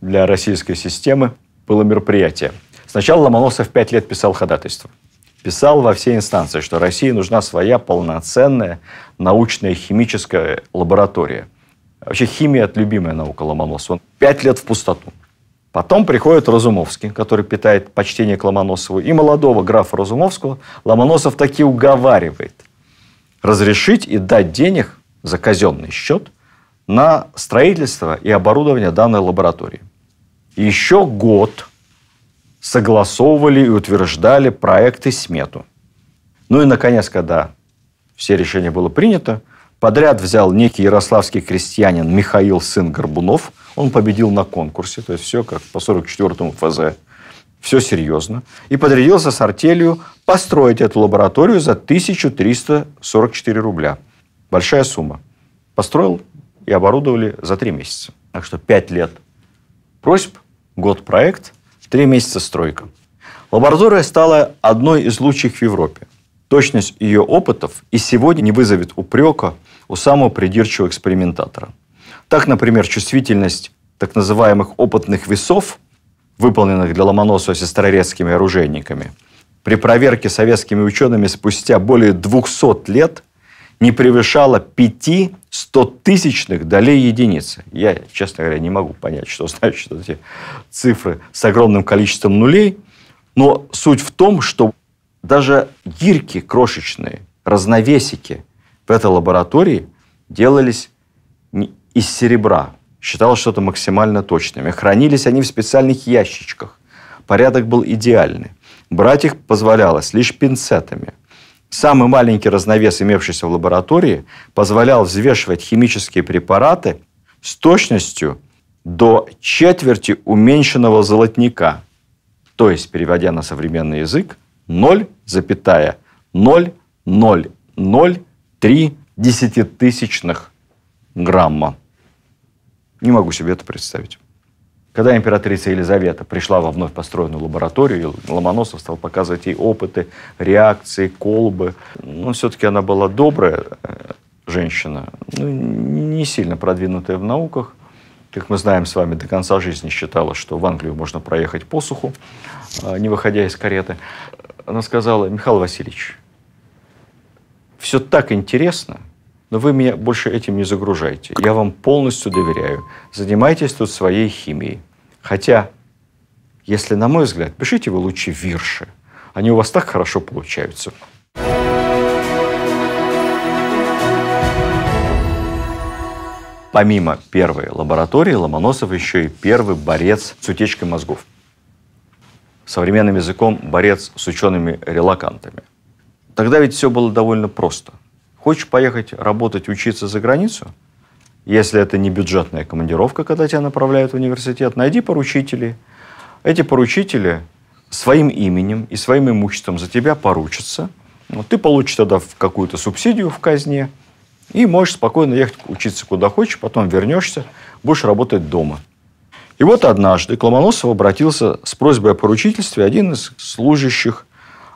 для российской системы было мероприятие. Сначала Ломоносов пять лет писал ходатайство – писал во все инстанции, что России нужна своя полноценная научная химическая лаборатория. Вообще химия – это любимая наука Ломоносова. пять лет в пустоту. Потом приходит Разумовский, который питает почтение к Ломоносову, и молодого графа Разумовского Ломоносов таки уговаривает разрешить и дать денег за казенный счет на строительство и оборудование данной лаборатории. Еще год – согласовывали и утверждали проекты смету. Ну и, наконец, когда все решения было принято, подряд взял некий ярославский крестьянин Михаил Сын Горбунов. Он победил на конкурсе, то есть все как по 44-му ФЗ. Все серьезно. И подрядился с артелью построить эту лабораторию за 1344 рубля. Большая сумма. Построил и оборудовали за три месяца. Так что пять лет просьб, год проект – Три месяца стройка. Лаборатория стала одной из лучших в Европе. Точность ее опытов и сегодня не вызовет упрека у самого придирчивого экспериментатора. Так, например, чувствительность так называемых опытных весов, выполненных для Ломоносова сестрорецкими оружейниками, при проверке советскими учеными спустя более 200 лет – не превышала 5 стотысячных долей единицы. Я, честно говоря, не могу понять, что значат эти цифры с огромным количеством нулей. Но суть в том, что даже гирки крошечные, разновесики в этой лаборатории делались из серебра. Считалось что это максимально точными. Хранились они в специальных ящичках. Порядок был идеальный. Брать их позволялось лишь пинцетами – Самый маленький разновес, имевшийся в лаборатории, позволял взвешивать химические препараты с точностью до четверти уменьшенного золотника. То есть, переводя на современный язык, 0,0003 десятитысячных грамма. Не могу себе это представить. Когда императрица Елизавета пришла во вновь построенную лабораторию, Ломоносов стал показывать ей опыты, реакции, колбы. Но ну, все-таки она была добрая э, женщина, ну, не сильно продвинутая в науках. Как мы знаем с вами, до конца жизни считала, что в Англию можно проехать по суху, э, не выходя из кареты. Она сказала, Михаил Васильевич, все так интересно – но вы меня больше этим не загружайте. Я вам полностью доверяю. Занимайтесь тут своей химией. Хотя, если на мой взгляд, пишите вы лучше вирши. Они у вас так хорошо получаются. Помимо первой лаборатории, Ломоносов еще и первый борец с утечкой мозгов. Современным языком борец с учеными-релакантами. Тогда ведь все было довольно просто. Хочешь поехать работать, учиться за границу? Если это не бюджетная командировка, когда тебя направляют в университет, найди поручителей. Эти поручители своим именем и своим имуществом за тебя поручатся. Ты получишь тогда какую-то субсидию в казне и можешь спокойно ехать учиться куда хочешь, потом вернешься, будешь работать дома. И вот однажды к Ломоносову обратился с просьбой о поручительстве один из служащих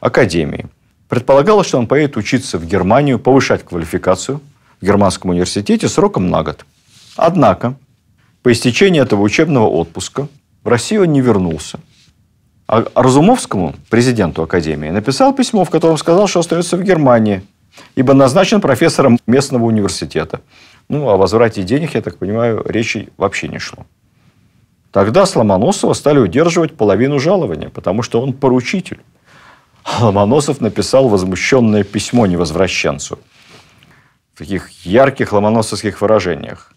Академии. Предполагалось, что он поедет учиться в Германию, повышать квалификацию в Германском университете сроком на год. Однако, по истечении этого учебного отпуска в Россию он не вернулся. А Разумовскому, президенту Академии, написал письмо, в котором сказал, что остается в Германии, ибо назначен профессором местного университета. Ну, о возврате денег, я так понимаю, речи вообще не шло. Тогда Сломоносова стали удерживать половину жалования, потому что он поручитель. Ломоносов написал возмущенное письмо невозвращенцу. В таких ярких ломоносовских выражениях.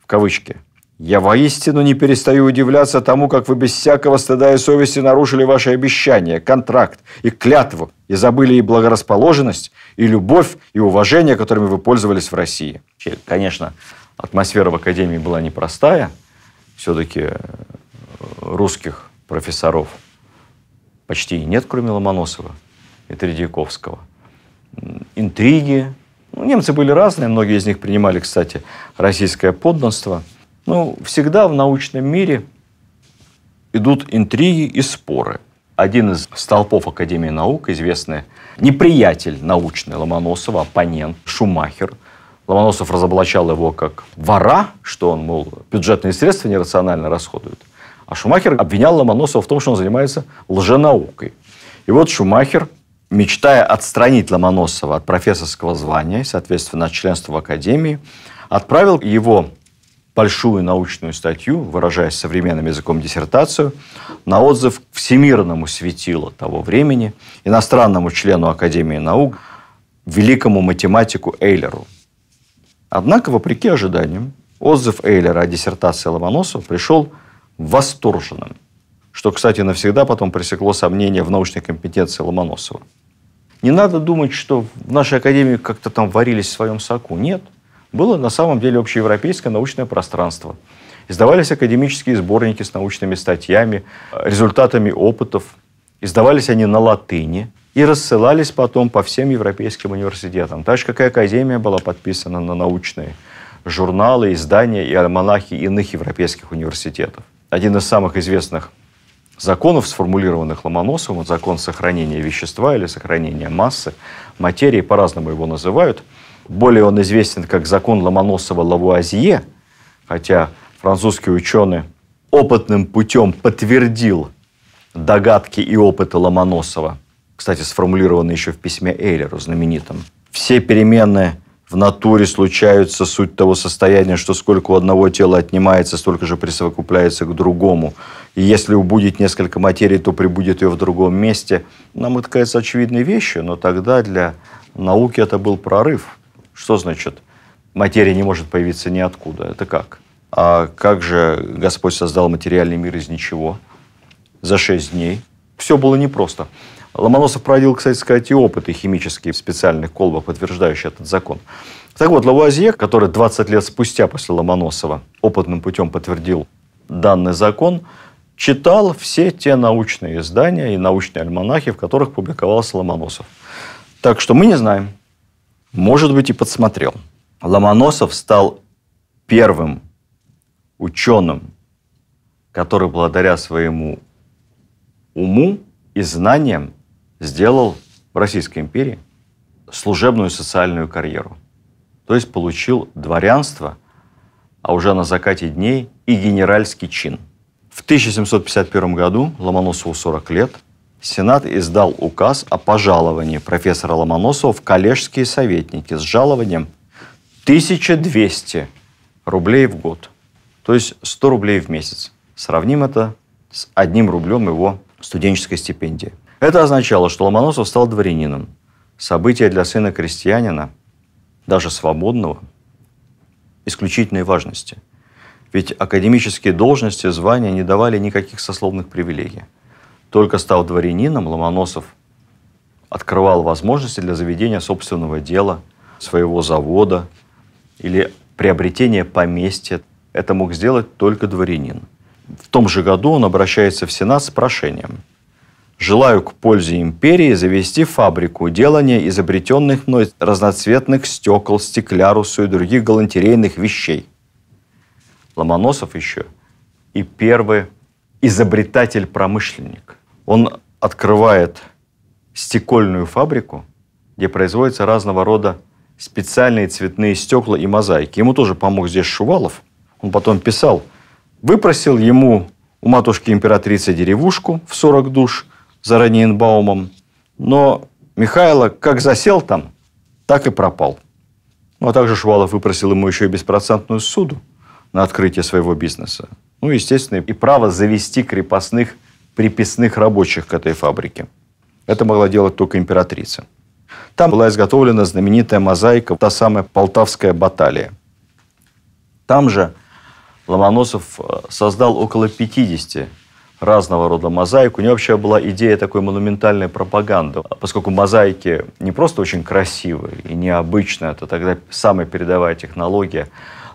В кавычки. «Я воистину не перестаю удивляться тому, как вы без всякого стыда и совести нарушили ваши обещания, контракт и клятву, и забыли и благорасположенность, и любовь, и уважение, которыми вы пользовались в России». Конечно, атмосфера в Академии была непростая. Все-таки э, русских профессоров – почти и нет, кроме Ломоносова и Тредьяковского. Интриги. Ну, немцы были разные, многие из них принимали, кстати, российское подданство. Ну, всегда в научном мире идут интриги и споры. Один из столпов Академии наук, известный неприятель научный Ломоносова, оппонент Шумахер, Ломоносов разоблачал его как вора, что он, мол, бюджетные средства нерационально расходует. А Шумахер обвинял Ломоносова в том, что он занимается лженаукой. И вот Шумахер, мечтая отстранить Ломоносова от профессорского звания, соответственно, от членства в Академии, отправил его большую научную статью, выражаясь современным языком диссертацию, на отзыв всемирному светилу того времени, иностранному члену Академии наук, великому математику Эйлеру. Однако, вопреки ожиданиям, отзыв Эйлера о диссертации Ломоносова пришел восторженным. Что, кстати, навсегда потом пресекло сомнения в научной компетенции Ломоносова. Не надо думать, что в нашей академии как-то там варились в своем соку. Нет. Было на самом деле общеевропейское научное пространство. Издавались академические сборники с научными статьями, результатами опытов. Издавались они на латыни и рассылались потом по всем европейским университетам. Так же, как и Академия была подписана на научные журналы, издания и альманахи иных европейских университетов один из самых известных законов, сформулированных Ломоносовым, вот закон сохранения вещества или сохранения массы, материи, по-разному его называют. Более он известен как закон Ломоносова-Лавуазье, хотя французский ученый опытным путем подтвердил догадки и опыты Ломоносова, кстати, сформулированы еще в письме Эйлеру знаменитом. Все переменные в натуре случаются, суть того состояния, что сколько у одного тела отнимается, столько же присовокупляется к другому. И если убудет несколько материй, то прибудет ее в другом месте. Нам это кажется очевидной вещью, но тогда для науки это был прорыв. Что значит материя не может появиться ниоткуда? Это как? А как же Господь создал материальный мир из ничего за шесть дней? Все было непросто. Ломоносов проводил, кстати сказать, и опыты химические в специальных колбах, подтверждающие этот закон. Так вот, Лавуазье, который 20 лет спустя после Ломоносова опытным путем подтвердил данный закон, читал все те научные издания и научные альманахи, в которых публиковался Ломоносов. Так что мы не знаем. Может быть, и подсмотрел. Ломоносов стал первым ученым, который благодаря своему уму и знаниям сделал в Российской империи служебную социальную карьеру. То есть получил дворянство, а уже на закате дней и генеральский чин. В 1751 году Ломоносову 40 лет Сенат издал указ о пожаловании профессора Ломоносова в коллежские советники с жалованием 1200 рублей в год, то есть 100 рублей в месяц. Сравним это с одним рублем его студенческой стипендии. Это означало, что Ломоносов стал дворянином. Событие для сына крестьянина, даже свободного, исключительной важности. Ведь академические должности, звания не давали никаких сословных привилегий. Только став дворянином, Ломоносов открывал возможности для заведения собственного дела, своего завода или приобретения поместья. Это мог сделать только дворянин. В том же году он обращается в Сенат с прошением – Желаю к пользе империи завести фабрику делания изобретенных мной разноцветных стекол, стеклярусу и других галантерейных вещей. Ломоносов еще и первый изобретатель-промышленник. Он открывает стекольную фабрику, где производятся разного рода специальные цветные стекла и мозаики. Ему тоже помог здесь Шувалов. Он потом писал, выпросил ему у матушки императрицы деревушку в 40 душ – за Раниенбаумом, но Михайло как засел там, так и пропал. Ну, а также Шувалов выпросил ему еще и беспроцентную суду на открытие своего бизнеса. Ну, естественно, и право завести крепостных приписных рабочих к этой фабрике. Это могла делать только императрица. Там была изготовлена знаменитая мозаика, та самая полтавская баталия. Там же Ломоносов э, создал около 50 разного рода мозаику. У него вообще была идея такой монументальной пропаганды. Поскольку мозаики не просто очень красивые и необычные, это тогда самая передовая технология,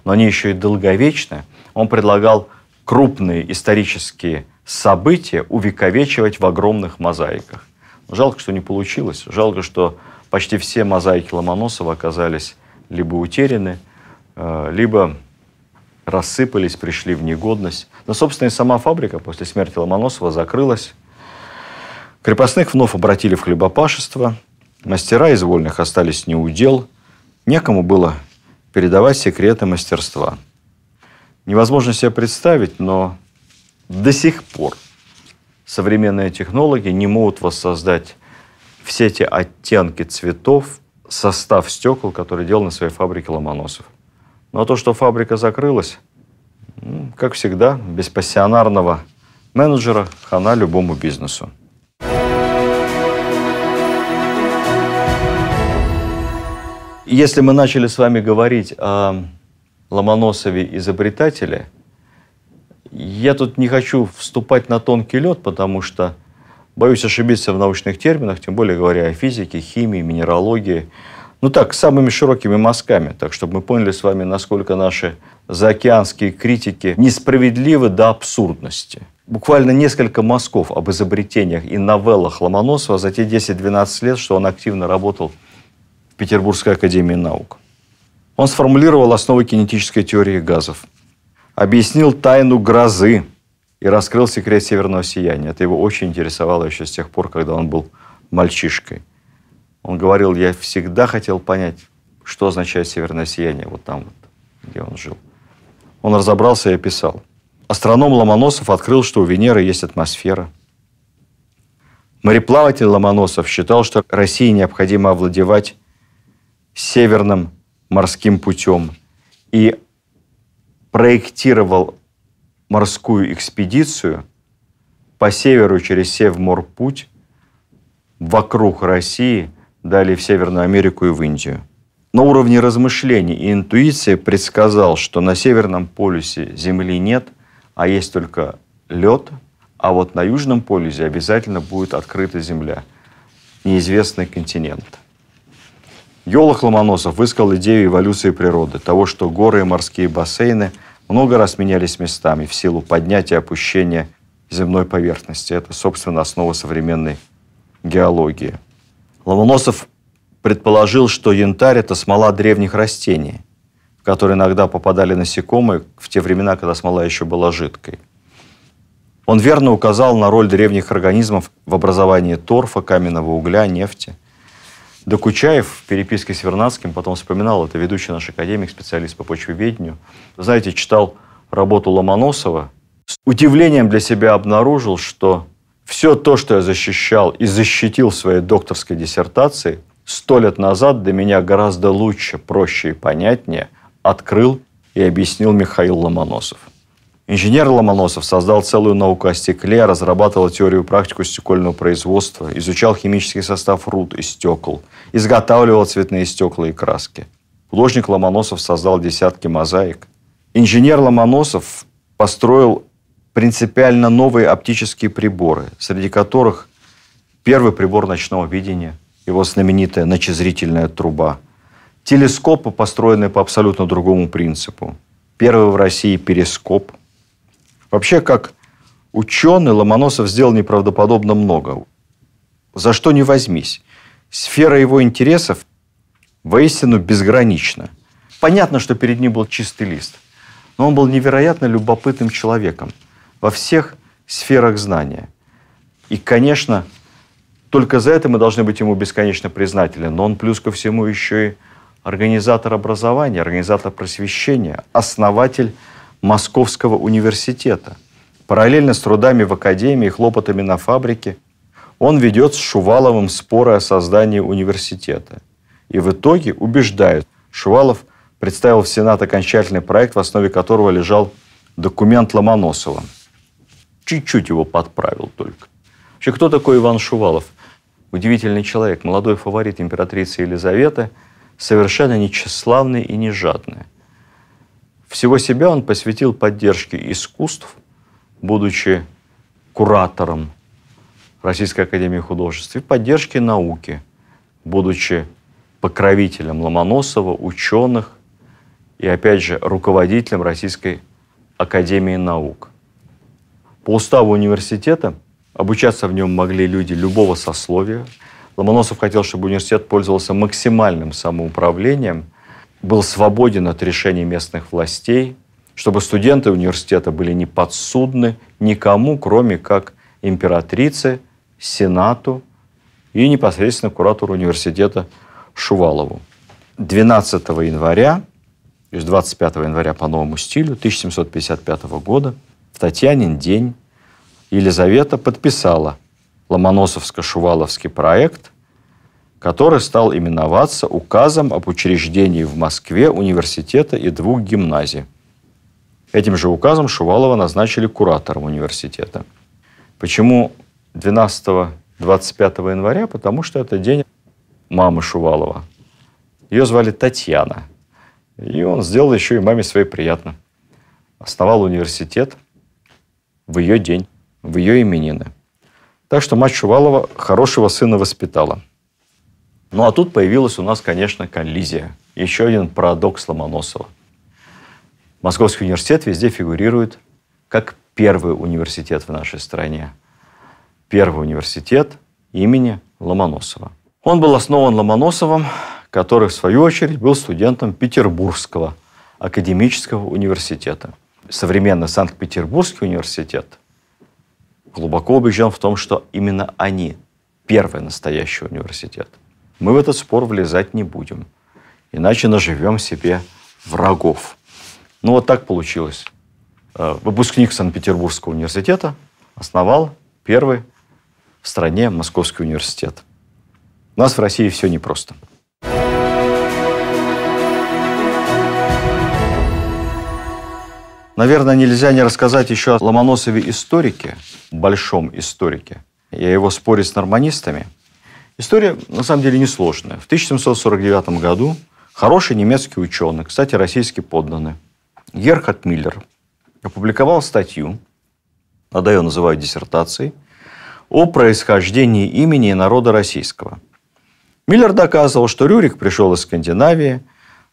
но они еще и долговечны, он предлагал крупные исторические события увековечивать в огромных мозаиках. Жалко, что не получилось. Жалко, что почти все мозаики Ломоносова оказались либо утеряны, э, либо рассыпались, пришли в негодность. Но, собственно, и сама фабрика после смерти Ломоносова закрылась. Крепостных вновь обратили в хлебопашество. Мастера из вольных остались у дел. Некому было передавать секреты мастерства. Невозможно себе представить, но до сих пор современные технологии не могут воссоздать все те оттенки цветов, состав стекол, которые делал на своей фабрике Ломоносов. Но то, что фабрика закрылась, как всегда, без пассионарного менеджера хана любому бизнесу. Если мы начали с вами говорить о Ломоносове-изобретателе, я тут не хочу вступать на тонкий лед, потому что боюсь ошибиться в научных терминах, тем более говоря о физике, химии, минералогии – ну так, самыми широкими мазками, так чтобы мы поняли с вами, насколько наши заокеанские критики несправедливы до абсурдности. Буквально несколько мазков об изобретениях и новеллах Ломоносова за те 10-12 лет, что он активно работал в Петербургской академии наук. Он сформулировал основы кинетической теории газов, объяснил тайну грозы и раскрыл секрет северного сияния. Это его очень интересовало еще с тех пор, когда он был мальчишкой – он говорил, я всегда хотел понять, что означает северное сияние, вот там, вот, где он жил. Он разобрался и описал. Астроном Ломоносов открыл, что у Венеры есть атмосфера. Мореплаватель Ломоносов считал, что России необходимо овладевать северным морским путем и проектировал морскую экспедицию по северу через Севморпуть вокруг России далее в Северную Америку и в Индию. На уровне размышлений и интуиции предсказал, что на Северном полюсе Земли нет, а есть только лед, а вот на Южном полюсе обязательно будет открыта Земля, неизвестный континент. Геолог Ломоносов высказал идею эволюции природы, того, что горы и морские бассейны много раз менялись местами в силу поднятия и опущения земной поверхности. Это, собственно, основа современной геологии – Ломоносов предположил, что янтарь – это смола древних растений, в которые иногда попадали насекомые в те времена, когда смола еще была жидкой. Он верно указал на роль древних организмов в образовании торфа, каменного угля, нефти. Докучаев в переписке с Вернадским потом вспоминал, это ведущий наш академик, специалист по почвеведению, знаете, читал работу Ломоносова, с удивлением для себя обнаружил, что все то, что я защищал и защитил в своей докторской диссертации, сто лет назад до меня гораздо лучше, проще и понятнее открыл и объяснил Михаил Ломоносов. Инженер Ломоносов создал целую науку о стекле, разрабатывал теорию и практику стекольного производства, изучал химический состав руд и стекол, изготавливал цветные стекла и краски. Художник Ломоносов создал десятки мозаик. Инженер Ломоносов построил принципиально новые оптические приборы, среди которых первый прибор ночного видения, его знаменитая ночезрительная труба, телескопы, построенные по абсолютно другому принципу, первый в России перископ. Вообще, как ученый, Ломоносов сделал неправдоподобно много. За что не возьмись. Сфера его интересов воистину безгранична. Понятно, что перед ним был чистый лист, но он был невероятно любопытным человеком – во всех сферах знания. И, конечно, только за это мы должны быть ему бесконечно признательны, но он плюс ко всему еще и организатор образования, организатор просвещения, основатель Московского университета. Параллельно с трудами в академии, хлопотами на фабрике, он ведет с Шуваловым споры о создании университета. И в итоге убеждают, Шувалов представил в Сенат окончательный проект, в основе которого лежал документ Ломоносова – чуть-чуть его подправил только. Вообще, кто такой Иван Шувалов? Удивительный человек, молодой фаворит императрицы Елизаветы, совершенно нечеславный и нежадный. Всего себя он посвятил поддержке искусств, будучи куратором Российской Академии Художеств, и поддержке науки, будучи покровителем Ломоносова, ученых и, опять же, руководителем Российской Академии Наук – по уставу университета обучаться в нем могли люди любого сословия. Ломоносов хотел, чтобы университет пользовался максимальным самоуправлением, был свободен от решений местных властей, чтобы студенты университета были не подсудны никому, кроме как императрице, сенату и непосредственно куратору университета Шувалову. 12 января, то есть 25 января по новому стилю 1755 года – в Татьянин день Елизавета подписала Ломоносовско-Шуваловский проект, который стал именоваться указом об учреждении в Москве университета и двух гимназий. Этим же указом Шувалова назначили куратором университета. Почему 12-25 января? Потому что это день мамы Шувалова. Ее звали Татьяна. И он сделал еще и маме своей приятно. Основал университет – в ее день, в ее именины. Так что мать Шувалова хорошего сына воспитала. Ну а тут появилась у нас, конечно, коллизия. Еще один парадокс Ломоносова. Московский университет везде фигурирует как первый университет в нашей стране. Первый университет имени Ломоносова. Он был основан Ломоносовым, который, в свою очередь, был студентом Петербургского академического университета – современный Санкт-Петербургский университет глубоко убежден в том, что именно они первый настоящий университет. Мы в этот спор влезать не будем, иначе наживем себе врагов. Ну вот так получилось. Э, выпускник Санкт-Петербургского университета основал первый в стране Московский университет. У нас в России все непросто. Наверное, нельзя не рассказать еще о Ломоносове-историке, большом историке, и о его споре с норманистами. История, на самом деле, несложная. В 1749 году хороший немецкий ученый, кстати, российский подданный, Герхард Миллер, опубликовал статью, надо ее называют диссертацией, о происхождении имени и народа российского. Миллер доказывал, что Рюрик пришел из Скандинавии,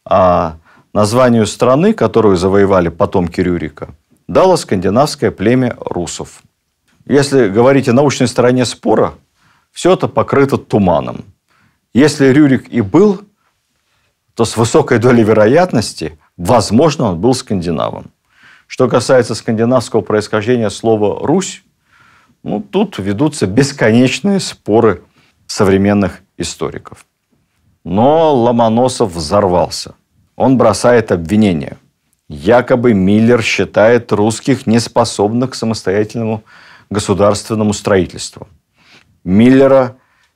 а Названию страны, которую завоевали потомки Рюрика, дало скандинавское племя русов. Если говорить о научной стороне спора, все это покрыто туманом. Если Рюрик и был, то с высокой долей вероятности, возможно, он был скандинавом. Что касается скандинавского происхождения слова «Русь», ну, тут ведутся бесконечные споры современных историков. Но Ломоносов взорвался – он бросает обвинение. Якобы Миллер считает русских неспособных к самостоятельному государственному строительству. Миллера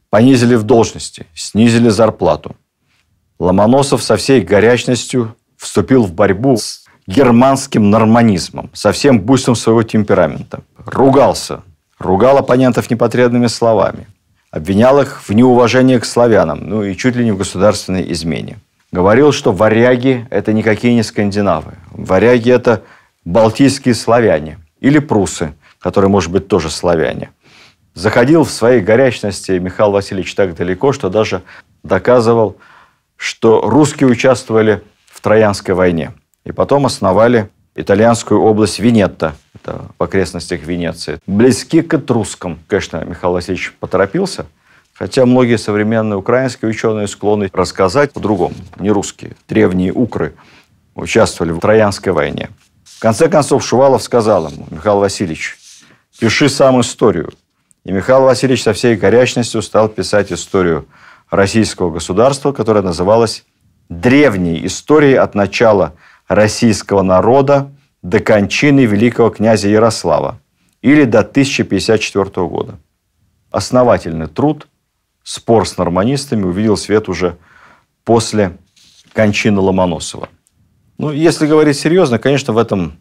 понизили в должности, снизили зарплату. Ломоносов со всей горячностью вступил в борьбу с германским норманизмом, со всем буйством своего темперамента. Ругался, ругал оппонентов непотребными словами, обвинял их в неуважении к славянам, ну и чуть ли не в государственной измене говорил, что варяги – это никакие не скандинавы. Варяги – это балтийские славяне или прусы, которые, может быть, тоже славяне. Заходил в своей горячности Михаил Васильевич так далеко, что даже доказывал, что русские участвовали в Троянской войне. И потом основали итальянскую область Венетта, это в окрестностях Венеции. Близки к этрускам. Конечно, Михаил Васильевич поторопился – Хотя многие современные украинские ученые склонны рассказать по-другому, не русские. Древние укры участвовали в Троянской войне. В конце концов, Шувалов сказал ему, Михаил Васильевич, пиши сам историю. И Михаил Васильевич со всей горячностью стал писать историю российского государства, которая называлась «Древней историей от начала российского народа до кончины великого князя Ярослава» или до 1054 года. Основательный труд – спор с норманистами увидел свет уже после кончины Ломоносова. Ну, если говорить серьезно, конечно, в этом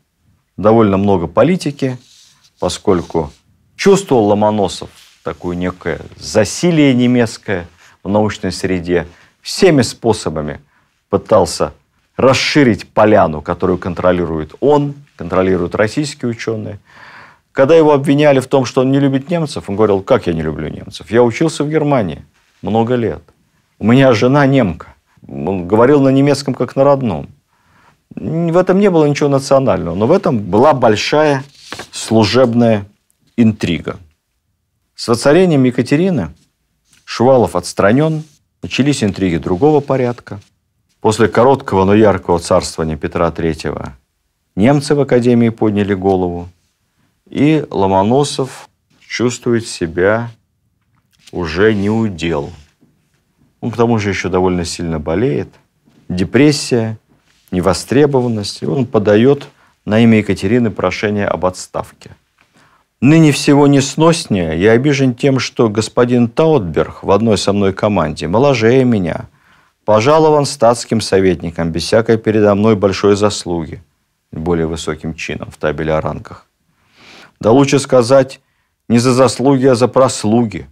довольно много политики, поскольку чувствовал Ломоносов такое некое засилие немецкое в научной среде, всеми способами пытался расширить поляну, которую контролирует он, контролируют российские ученые – когда его обвиняли в том, что он не любит немцев, он говорил, как я не люблю немцев? Я учился в Германии много лет. У меня жена немка. Он говорил на немецком, как на родном. В этом не было ничего национального, но в этом была большая служебная интрига. С воцарением Екатерины Шувалов отстранен, начались интриги другого порядка. После короткого, но яркого царствования Петра III немцы в Академии подняли голову, и Ломоносов чувствует себя уже не удел. Он к тому же еще довольно сильно болеет. Депрессия, невостребованность. И он подает на имя Екатерины прошение об отставке. Ныне всего не сноснее. я обижен тем, что господин Таутберг в одной со мной команде моложее меня, пожалован статским советником без всякой передо мной большой заслуги, более высоким чином в табеле о рангах. Да лучше сказать, не за заслуги, а за прослуги.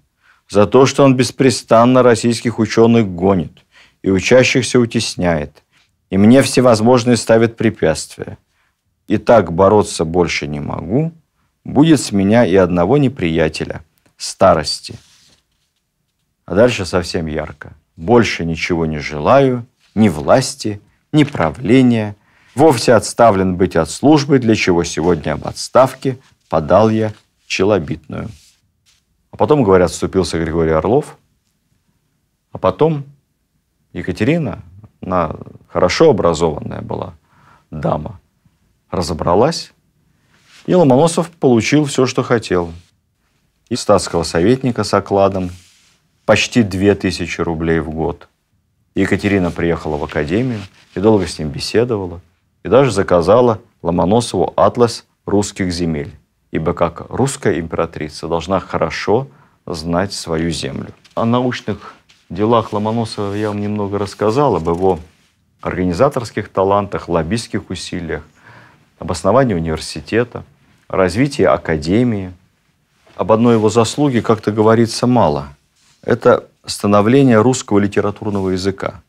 За то, что он беспрестанно российских ученых гонит и учащихся утесняет. И мне всевозможные ставят препятствия. И так бороться больше не могу. Будет с меня и одного неприятеля – старости. А дальше совсем ярко. Больше ничего не желаю, ни власти, ни правления – вовсе отставлен быть от службы, для чего сегодня об отставке подал я челобитную. А потом, говорят, вступился Григорий Орлов. А потом Екатерина, она хорошо образованная была дама, разобралась, и Ломоносов получил все, что хотел. И статского советника с окладом почти две тысячи рублей в год. Екатерина приехала в академию и долго с ним беседовала, и даже заказала Ломоносову атлас русских земель ибо как русская императрица должна хорошо знать свою землю. О научных делах Ломоносова я вам немного рассказал, об его организаторских талантах, лоббистских усилиях, об основании университета, развитии академии. Об одной его заслуге как-то говорится мало. Это становление русского литературного языка.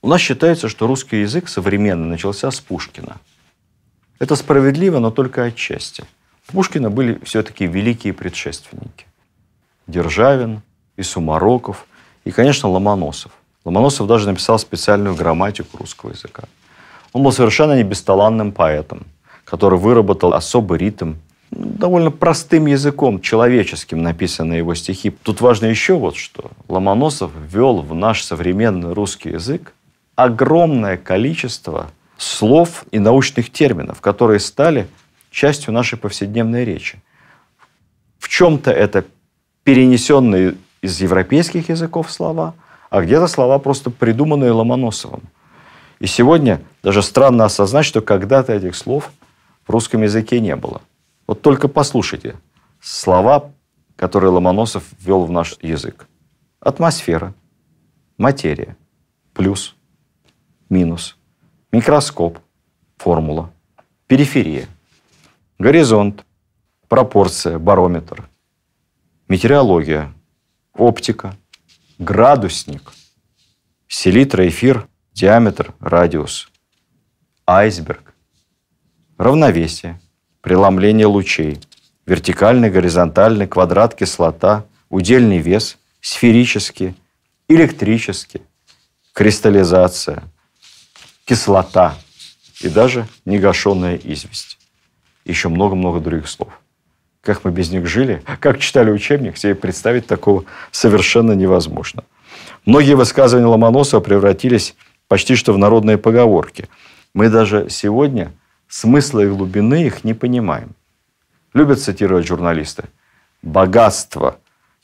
У нас считается, что русский язык современный начался с Пушкина. Это справедливо, но только отчасти – Пушкина были все-таки великие предшественники. Державин и Сумароков, и, конечно, Ломоносов. Ломоносов даже написал специальную грамматику русского языка. Он был совершенно не небесталанным поэтом, который выработал особый ритм, довольно простым языком, человеческим написаны его стихи. Тут важно еще вот что. Ломоносов ввел в наш современный русский язык огромное количество слов и научных терминов, которые стали частью нашей повседневной речи. В чем-то это перенесенные из европейских языков слова, а где-то слова просто придуманные Ломоносовым. И сегодня даже странно осознать, что когда-то этих слов в русском языке не было. Вот только послушайте слова, которые Ломоносов ввел в наш язык. Атмосфера, материя, плюс, минус, микроскоп, формула, периферия – Горизонт, пропорция, барометр, метеорология, оптика, градусник, селитра, эфир, диаметр, радиус, айсберг, равновесие, преломление лучей, вертикальный, горизонтальный, квадрат, кислота, удельный вес, сферический, электрический, кристаллизация, кислота и даже негашенная известь еще много-много других слов. Как мы без них жили, как читали учебник, себе представить такого совершенно невозможно. Многие высказывания Ломоносова превратились почти что в народные поговорки. Мы даже сегодня смысла и глубины их не понимаем. Любят цитировать журналисты. «Богатство,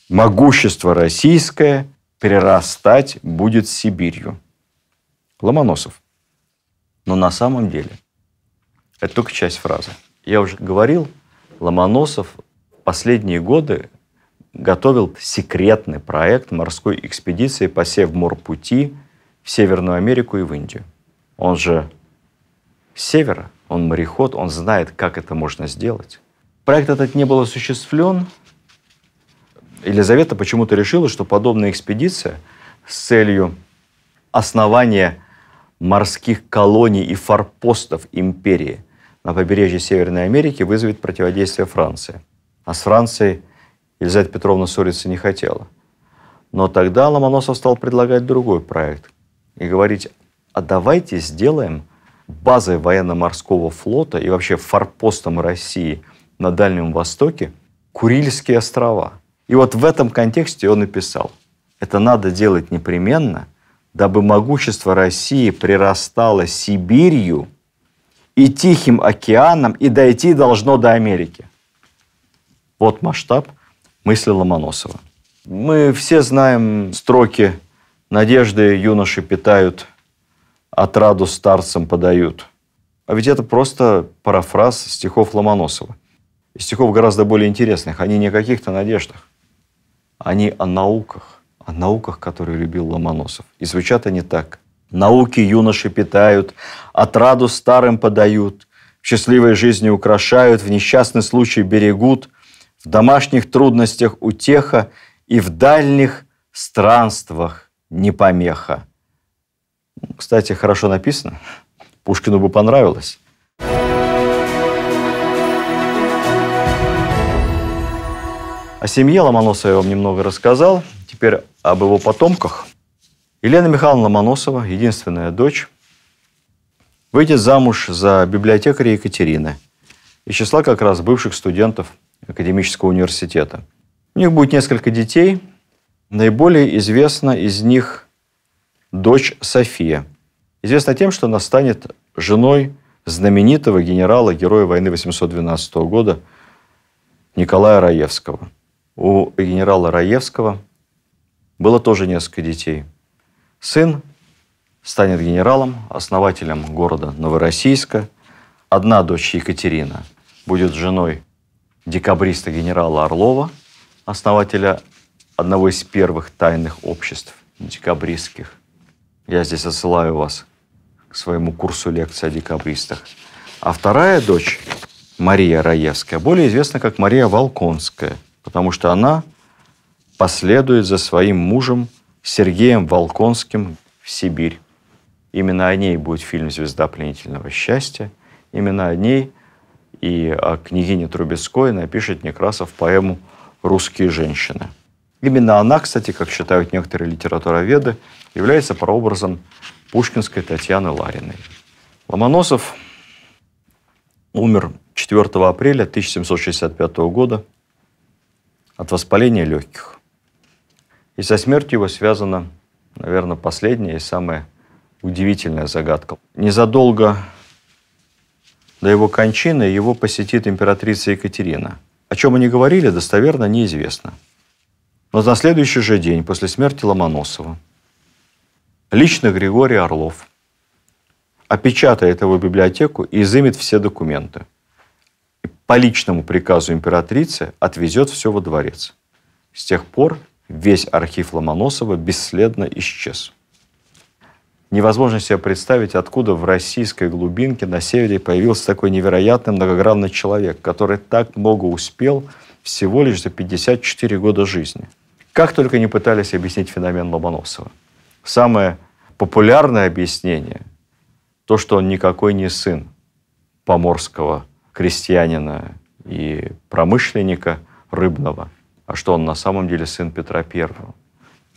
могущество российское перерастать будет Сибирью». Ломоносов. Но на самом деле это только часть фразы. Я уже говорил, Ломоносов последние годы готовил секретный проект морской экспедиции по Севморпути в Северную Америку и в Индию. Он же с севера, он мореход, он знает, как это можно сделать. Проект этот не был осуществлен. Елизавета почему-то решила, что подобная экспедиция с целью основания морских колоний и форпостов империи – на побережье Северной Америки вызовет противодействие Франции. А с Францией Елизавета Петровна ссориться не хотела. Но тогда Ломоносов стал предлагать другой проект и говорить, а давайте сделаем базой военно-морского флота и вообще форпостом России на Дальнем Востоке Курильские острова. И вот в этом контексте он и писал. Это надо делать непременно, дабы могущество России прирастало Сибирью – и Тихим океаном и дойти должно до Америки. Вот масштаб мысли Ломоносова. Мы все знаем строки «Надежды юноши питают, отраду старцам подают». А ведь это просто парафраз стихов Ломоносова. И стихов гораздо более интересных. Они не о каких-то надеждах. Они о науках. О науках, которые любил Ломоносов. И звучат они так. Науки юноши питают, отраду старым подают, в счастливой жизни украшают, в несчастный случай берегут, в домашних трудностях утеха и в дальних странствах не помеха. Кстати, хорошо написано. Пушкину бы понравилось. О семье Ломоносова я вам немного рассказал. Теперь об его потомках. Елена Михайловна Ломоносова, единственная дочь, выйдет замуж за библиотекаря Екатерины из числа как раз бывших студентов Академического университета. У них будет несколько детей. Наиболее известна из них дочь София. Известна тем, что она станет женой знаменитого генерала, героя войны 812 года Николая Раевского. У генерала Раевского было тоже несколько детей – Сын станет генералом, основателем города Новороссийска. Одна дочь Екатерина будет женой декабриста генерала Орлова, основателя одного из первых тайных обществ декабристских. Я здесь отсылаю вас к своему курсу лекций о декабристах. А вторая дочь, Мария Раевская, более известна как Мария Волконская, потому что она последует за своим мужем Сергеем Волконским в Сибирь. Именно о ней будет фильм «Звезда пленительного счастья». Именно о ней и о княгине Трубецкой напишет Некрасов поэму «Русские женщины». Именно она, кстати, как считают некоторые литературоведы, является прообразом пушкинской Татьяны Лариной. Ломоносов умер 4 апреля 1765 года от воспаления легких. И со смертью его связана, наверное, последняя и самая удивительная загадка. Незадолго до его кончины его посетит императрица Екатерина. О чем они говорили, достоверно неизвестно. Но на следующий же день, после смерти Ломоносова, лично Григорий Орлов опечатает его библиотеку и изымет все документы. И по личному приказу императрицы отвезет все во дворец. С тех пор весь архив Ломоносова бесследно исчез. Невозможно себе представить, откуда в российской глубинке на севере появился такой невероятный многогранный человек, который так много успел всего лишь за 54 года жизни. Как только не пытались объяснить феномен Ломоносова. Самое популярное объяснение – то, что он никакой не сын поморского крестьянина и промышленника рыбного – а что он на самом деле сын Петра Первого.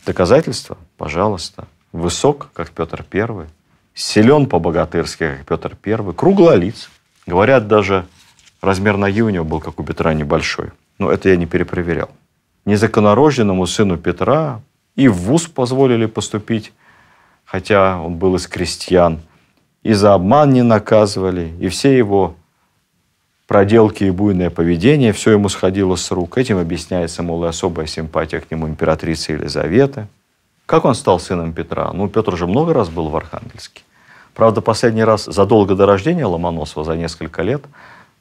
Доказательства? Пожалуйста. Высок, как Петр Первый, силен по-богатырски, как Петр Первый, круглолиц. Говорят, даже размер ноги у него был, как у Петра, небольшой. Но это я не перепроверял. Незаконорожденному сыну Петра и в ВУЗ позволили поступить, хотя он был из крестьян. И за обман не наказывали, и все его проделки и буйное поведение, все ему сходило с рук. Этим объясняется, мол, и особая симпатия к нему императрицы Елизаветы. Как он стал сыном Петра? Ну, Петр же много раз был в Архангельске. Правда, последний раз задолго до рождения Ломоносова, за несколько лет.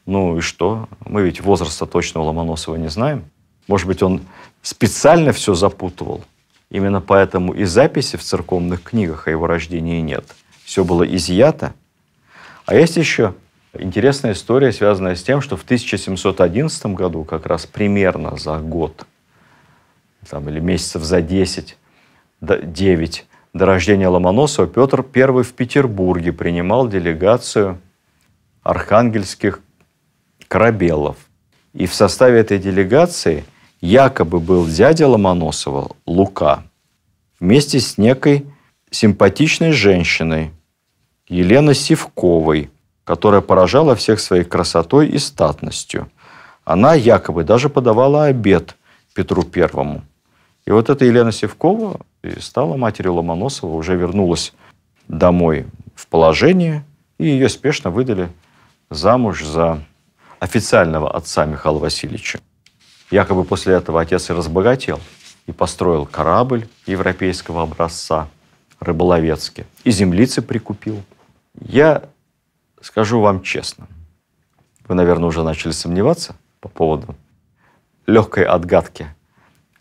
Ну и что? Мы ведь возраста точного Ломоносова не знаем. Может быть, он специально все запутывал. Именно поэтому и записи в церковных книгах о его рождении нет. Все было изъято. А есть еще Интересная история, связанная с тем, что в 1711 году, как раз примерно за год, там, или месяцев за 10, 9 до рождения Ломоносова, Петр I в Петербурге принимал делегацию архангельских корабелов. И в составе этой делегации якобы был дядя Ломоносова, Лука, вместе с некой симпатичной женщиной Еленой Сивковой – которая поражала всех своей красотой и статностью. Она якобы даже подавала обед Петру Первому. И вот эта Елена Севкова и стала матерью Ломоносова, уже вернулась домой в положение, и ее спешно выдали замуж за официального отца Михаила Васильевича. Якобы после этого отец и разбогател, и построил корабль европейского образца, рыболовецкий, и землицы прикупил. Я Скажу вам честно, вы, наверное, уже начали сомневаться по поводу легкой отгадки,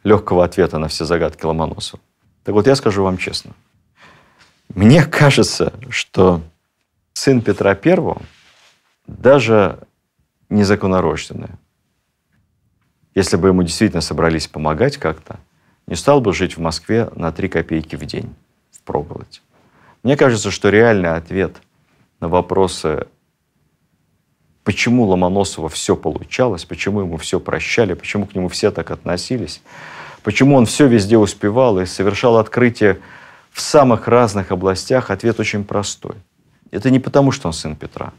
легкого ответа на все загадки Ломоносова. Так вот, я скажу вам честно. Мне кажется, что сын Петра Первого даже незаконорожденный, если бы ему действительно собрались помогать как-то, не стал бы жить в Москве на три копейки в день в проголодь. Мне кажется, что реальный ответ – на вопросы, почему Ломоносова все получалось, почему ему все прощали, почему к нему все так относились, почему он все везде успевал и совершал открытие в самых разных областях, ответ очень простой. Это не потому, что он сын Петра.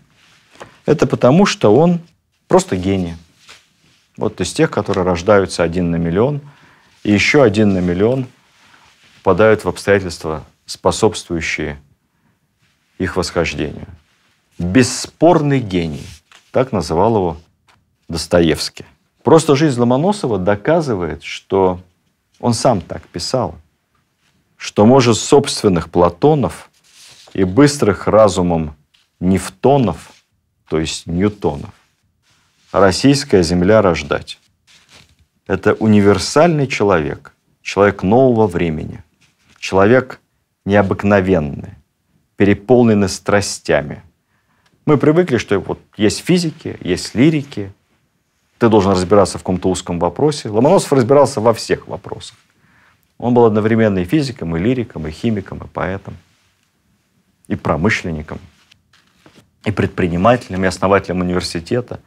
Это потому, что он просто гений. Вот из тех, которые рождаются один на миллион, и еще один на миллион попадают в обстоятельства, способствующие их восхождению. «Бесспорный гений», так называл его Достоевский. Просто жизнь Ломоносова доказывает, что он сам так писал, что может собственных Платонов и быстрых разумом Нефтонов, то есть Ньютонов, российская земля рождать. Это универсальный человек, человек нового времени, человек необыкновенный, переполнены страстями. Мы привыкли, что вот есть физики, есть лирики, ты должен разбираться в каком-то узком вопросе. Ломоносов разбирался во всех вопросах. Он был одновременно и физиком, и лириком, и химиком, и поэтом, и промышленником, и предпринимателем, и основателем университета.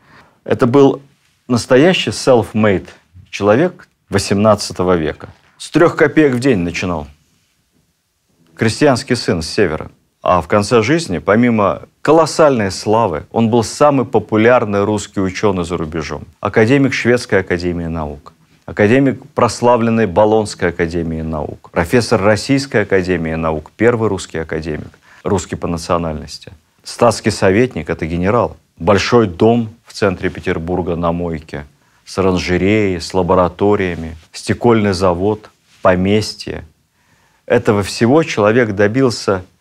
Это был настоящий self-made человек 18 века. С трех копеек в день начинал. Крестьянский сын с севера. А в конце жизни, помимо колоссальной славы, он был самый популярный русский ученый за рубежом. Академик Шведской академии наук. Академик прославленной Болонской академии наук. Профессор Российской академии наук. Первый русский академик. Русский по национальности. Статский советник – это генерал. Большой дом в центре Петербурга на Мойке. С оранжереей, с лабораториями. Стекольный завод, поместье. Этого всего человек добился –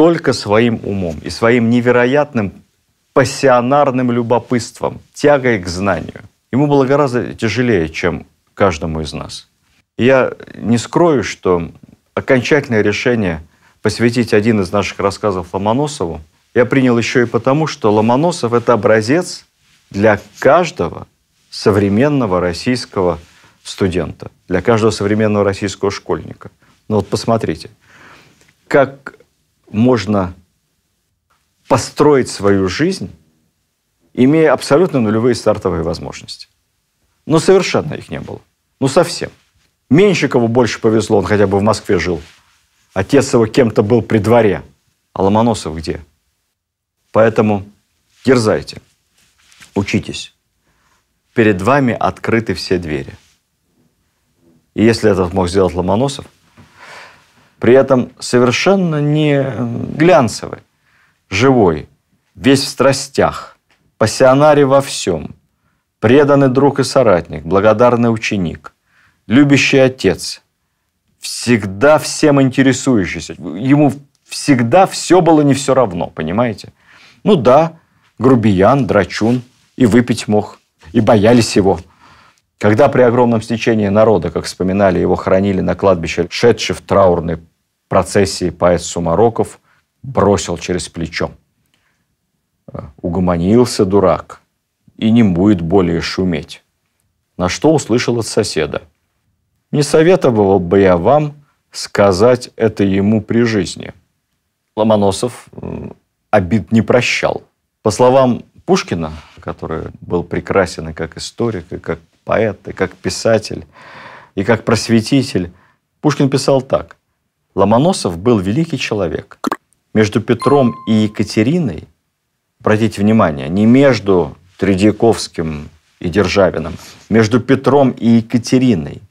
только своим умом и своим невероятным пассионарным любопытством, тягой к знанию. Ему было гораздо тяжелее, чем каждому из нас. И я не скрою, что окончательное решение посвятить один из наших рассказов Ломоносову я принял еще и потому, что Ломоносов – это образец для каждого современного российского студента, для каждого современного российского школьника. Но вот посмотрите, как можно построить свою жизнь, имея абсолютно нулевые стартовые возможности. Но совершенно их не было. Ну, совсем. Менщикову больше повезло, он хотя бы в Москве жил. Отец его кем-то был при дворе. А Ломоносов где? Поэтому дерзайте, учитесь. Перед вами открыты все двери. И если этот мог сделать Ломоносов – при этом совершенно не глянцевый, живой, весь в страстях, пассионарий во всем, преданный друг и соратник, благодарный ученик, любящий отец, всегда всем интересующийся. Ему всегда все было не все равно, понимаете? Ну да, грубиян, драчун, и выпить мог, и боялись его. Когда при огромном стечении народа, как вспоминали, его хоронили на кладбище, шедший в траурной процессии поэт Сумароков бросил через плечо. «Э, угомонился дурак и не будет более шуметь. На что услышал от соседа. Не советовал бы я вам сказать это ему при жизни. Ломоносов обид не прощал. По словам Пушкина, который был прекрасен и как историк, и как поэт, и как писатель, и как просветитель, Пушкин писал так. Ломоносов был великий человек. Между Петром и Екатериной, обратите внимание, не между Тредяковским и Державиным, между Петром и Екатериной,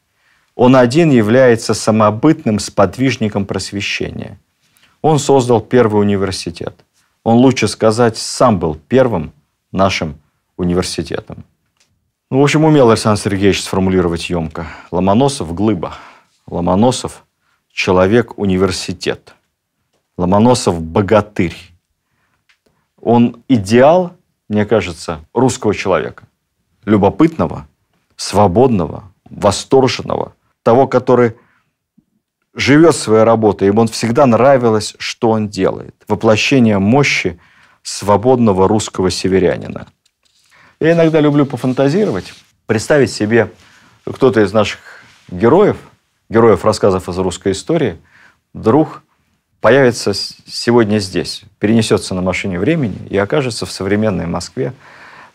он один является самобытным сподвижником просвещения. Он создал первый университет. Он, лучше сказать, сам был первым нашим университетом. Ну, в общем, умел Александр Сергеевич сформулировать емко. Ломоносов – глыба. Ломоносов – человек-университет. Ломоносов – богатырь. Он идеал, мне кажется, русского человека. Любопытного, свободного, восторженного. Того, который живет своей работой. Ему он всегда нравилось, что он делает. Воплощение мощи свободного русского северянина. Я иногда люблю пофантазировать, представить себе кто-то из наших героев – героев рассказов из русской истории вдруг появится сегодня здесь, перенесется на машине времени и окажется в современной Москве,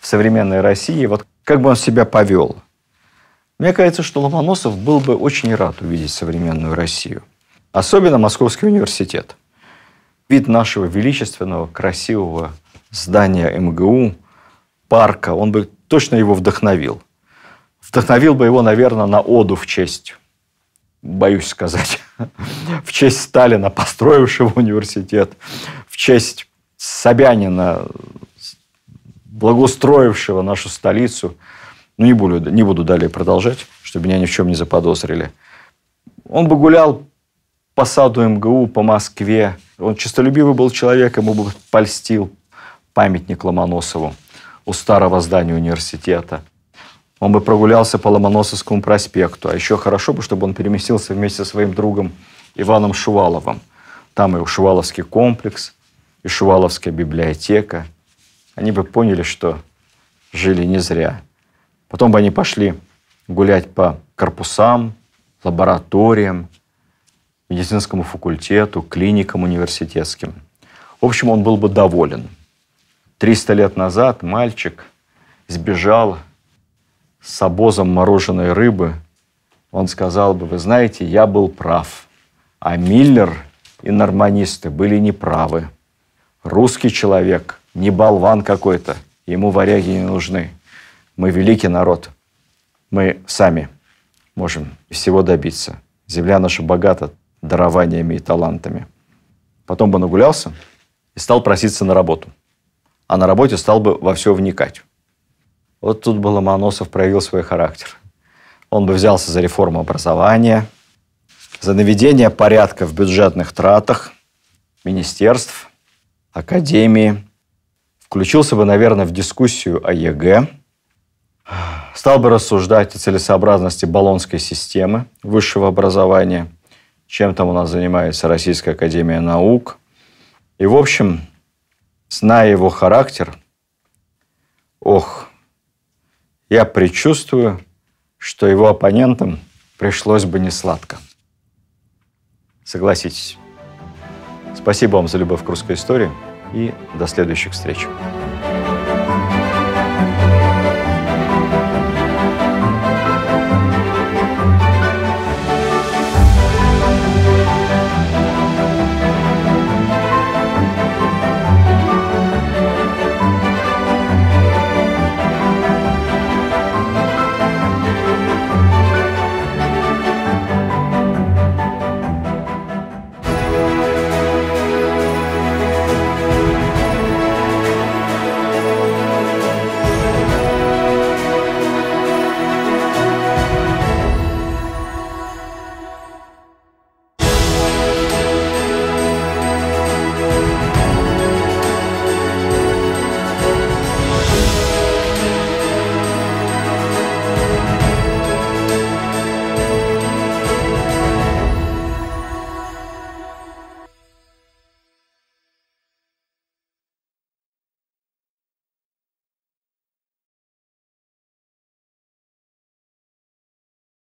в современной России. Вот как бы он себя повел? Мне кажется, что Ломоносов был бы очень рад увидеть современную Россию. Особенно Московский университет. Вид нашего величественного, красивого здания МГУ, парка, он бы точно его вдохновил. Вдохновил бы его, наверное, на оду в честь боюсь сказать, в честь Сталина, построившего университет, в честь Собянина, благоустроившего нашу столицу. Ну, не буду, не буду далее продолжать, чтобы меня ни в чем не заподозрили. Он бы гулял по саду МГУ, по Москве. Он честолюбивый был человек, ему бы польстил памятник Ломоносову у старого здания университета он бы прогулялся по Ломоносовскому проспекту. А еще хорошо бы, чтобы он переместился вместе со своим другом Иваном Шуваловым. Там и Шуваловский комплекс, и Шуваловская библиотека. Они бы поняли, что жили не зря. Потом бы они пошли гулять по корпусам, лабораториям, медицинскому факультету, клиникам университетским. В общем, он был бы доволен. 300 лет назад мальчик сбежал с обозом мороженой рыбы, он сказал бы, вы знаете, я был прав, а Миллер и норманисты были неправы. Русский человек, не болван какой-то, ему варяги не нужны. Мы великий народ, мы сами можем всего добиться. Земля наша богата дарованиями и талантами. Потом бы нагулялся и стал проситься на работу. А на работе стал бы во все вникать. Вот тут бы Ломоносов проявил свой характер. Он бы взялся за реформу образования, за наведение порядка в бюджетных тратах, министерств, академии. Включился бы, наверное, в дискуссию о ЕГЭ. Стал бы рассуждать о целесообразности Болонской системы высшего образования, чем там у нас занимается Российская Академия Наук. И, в общем, зная его характер, ох, я предчувствую, что его оппонентам пришлось бы несладко. Согласитесь. Спасибо вам за любовь к русской истории и до следующих встреч.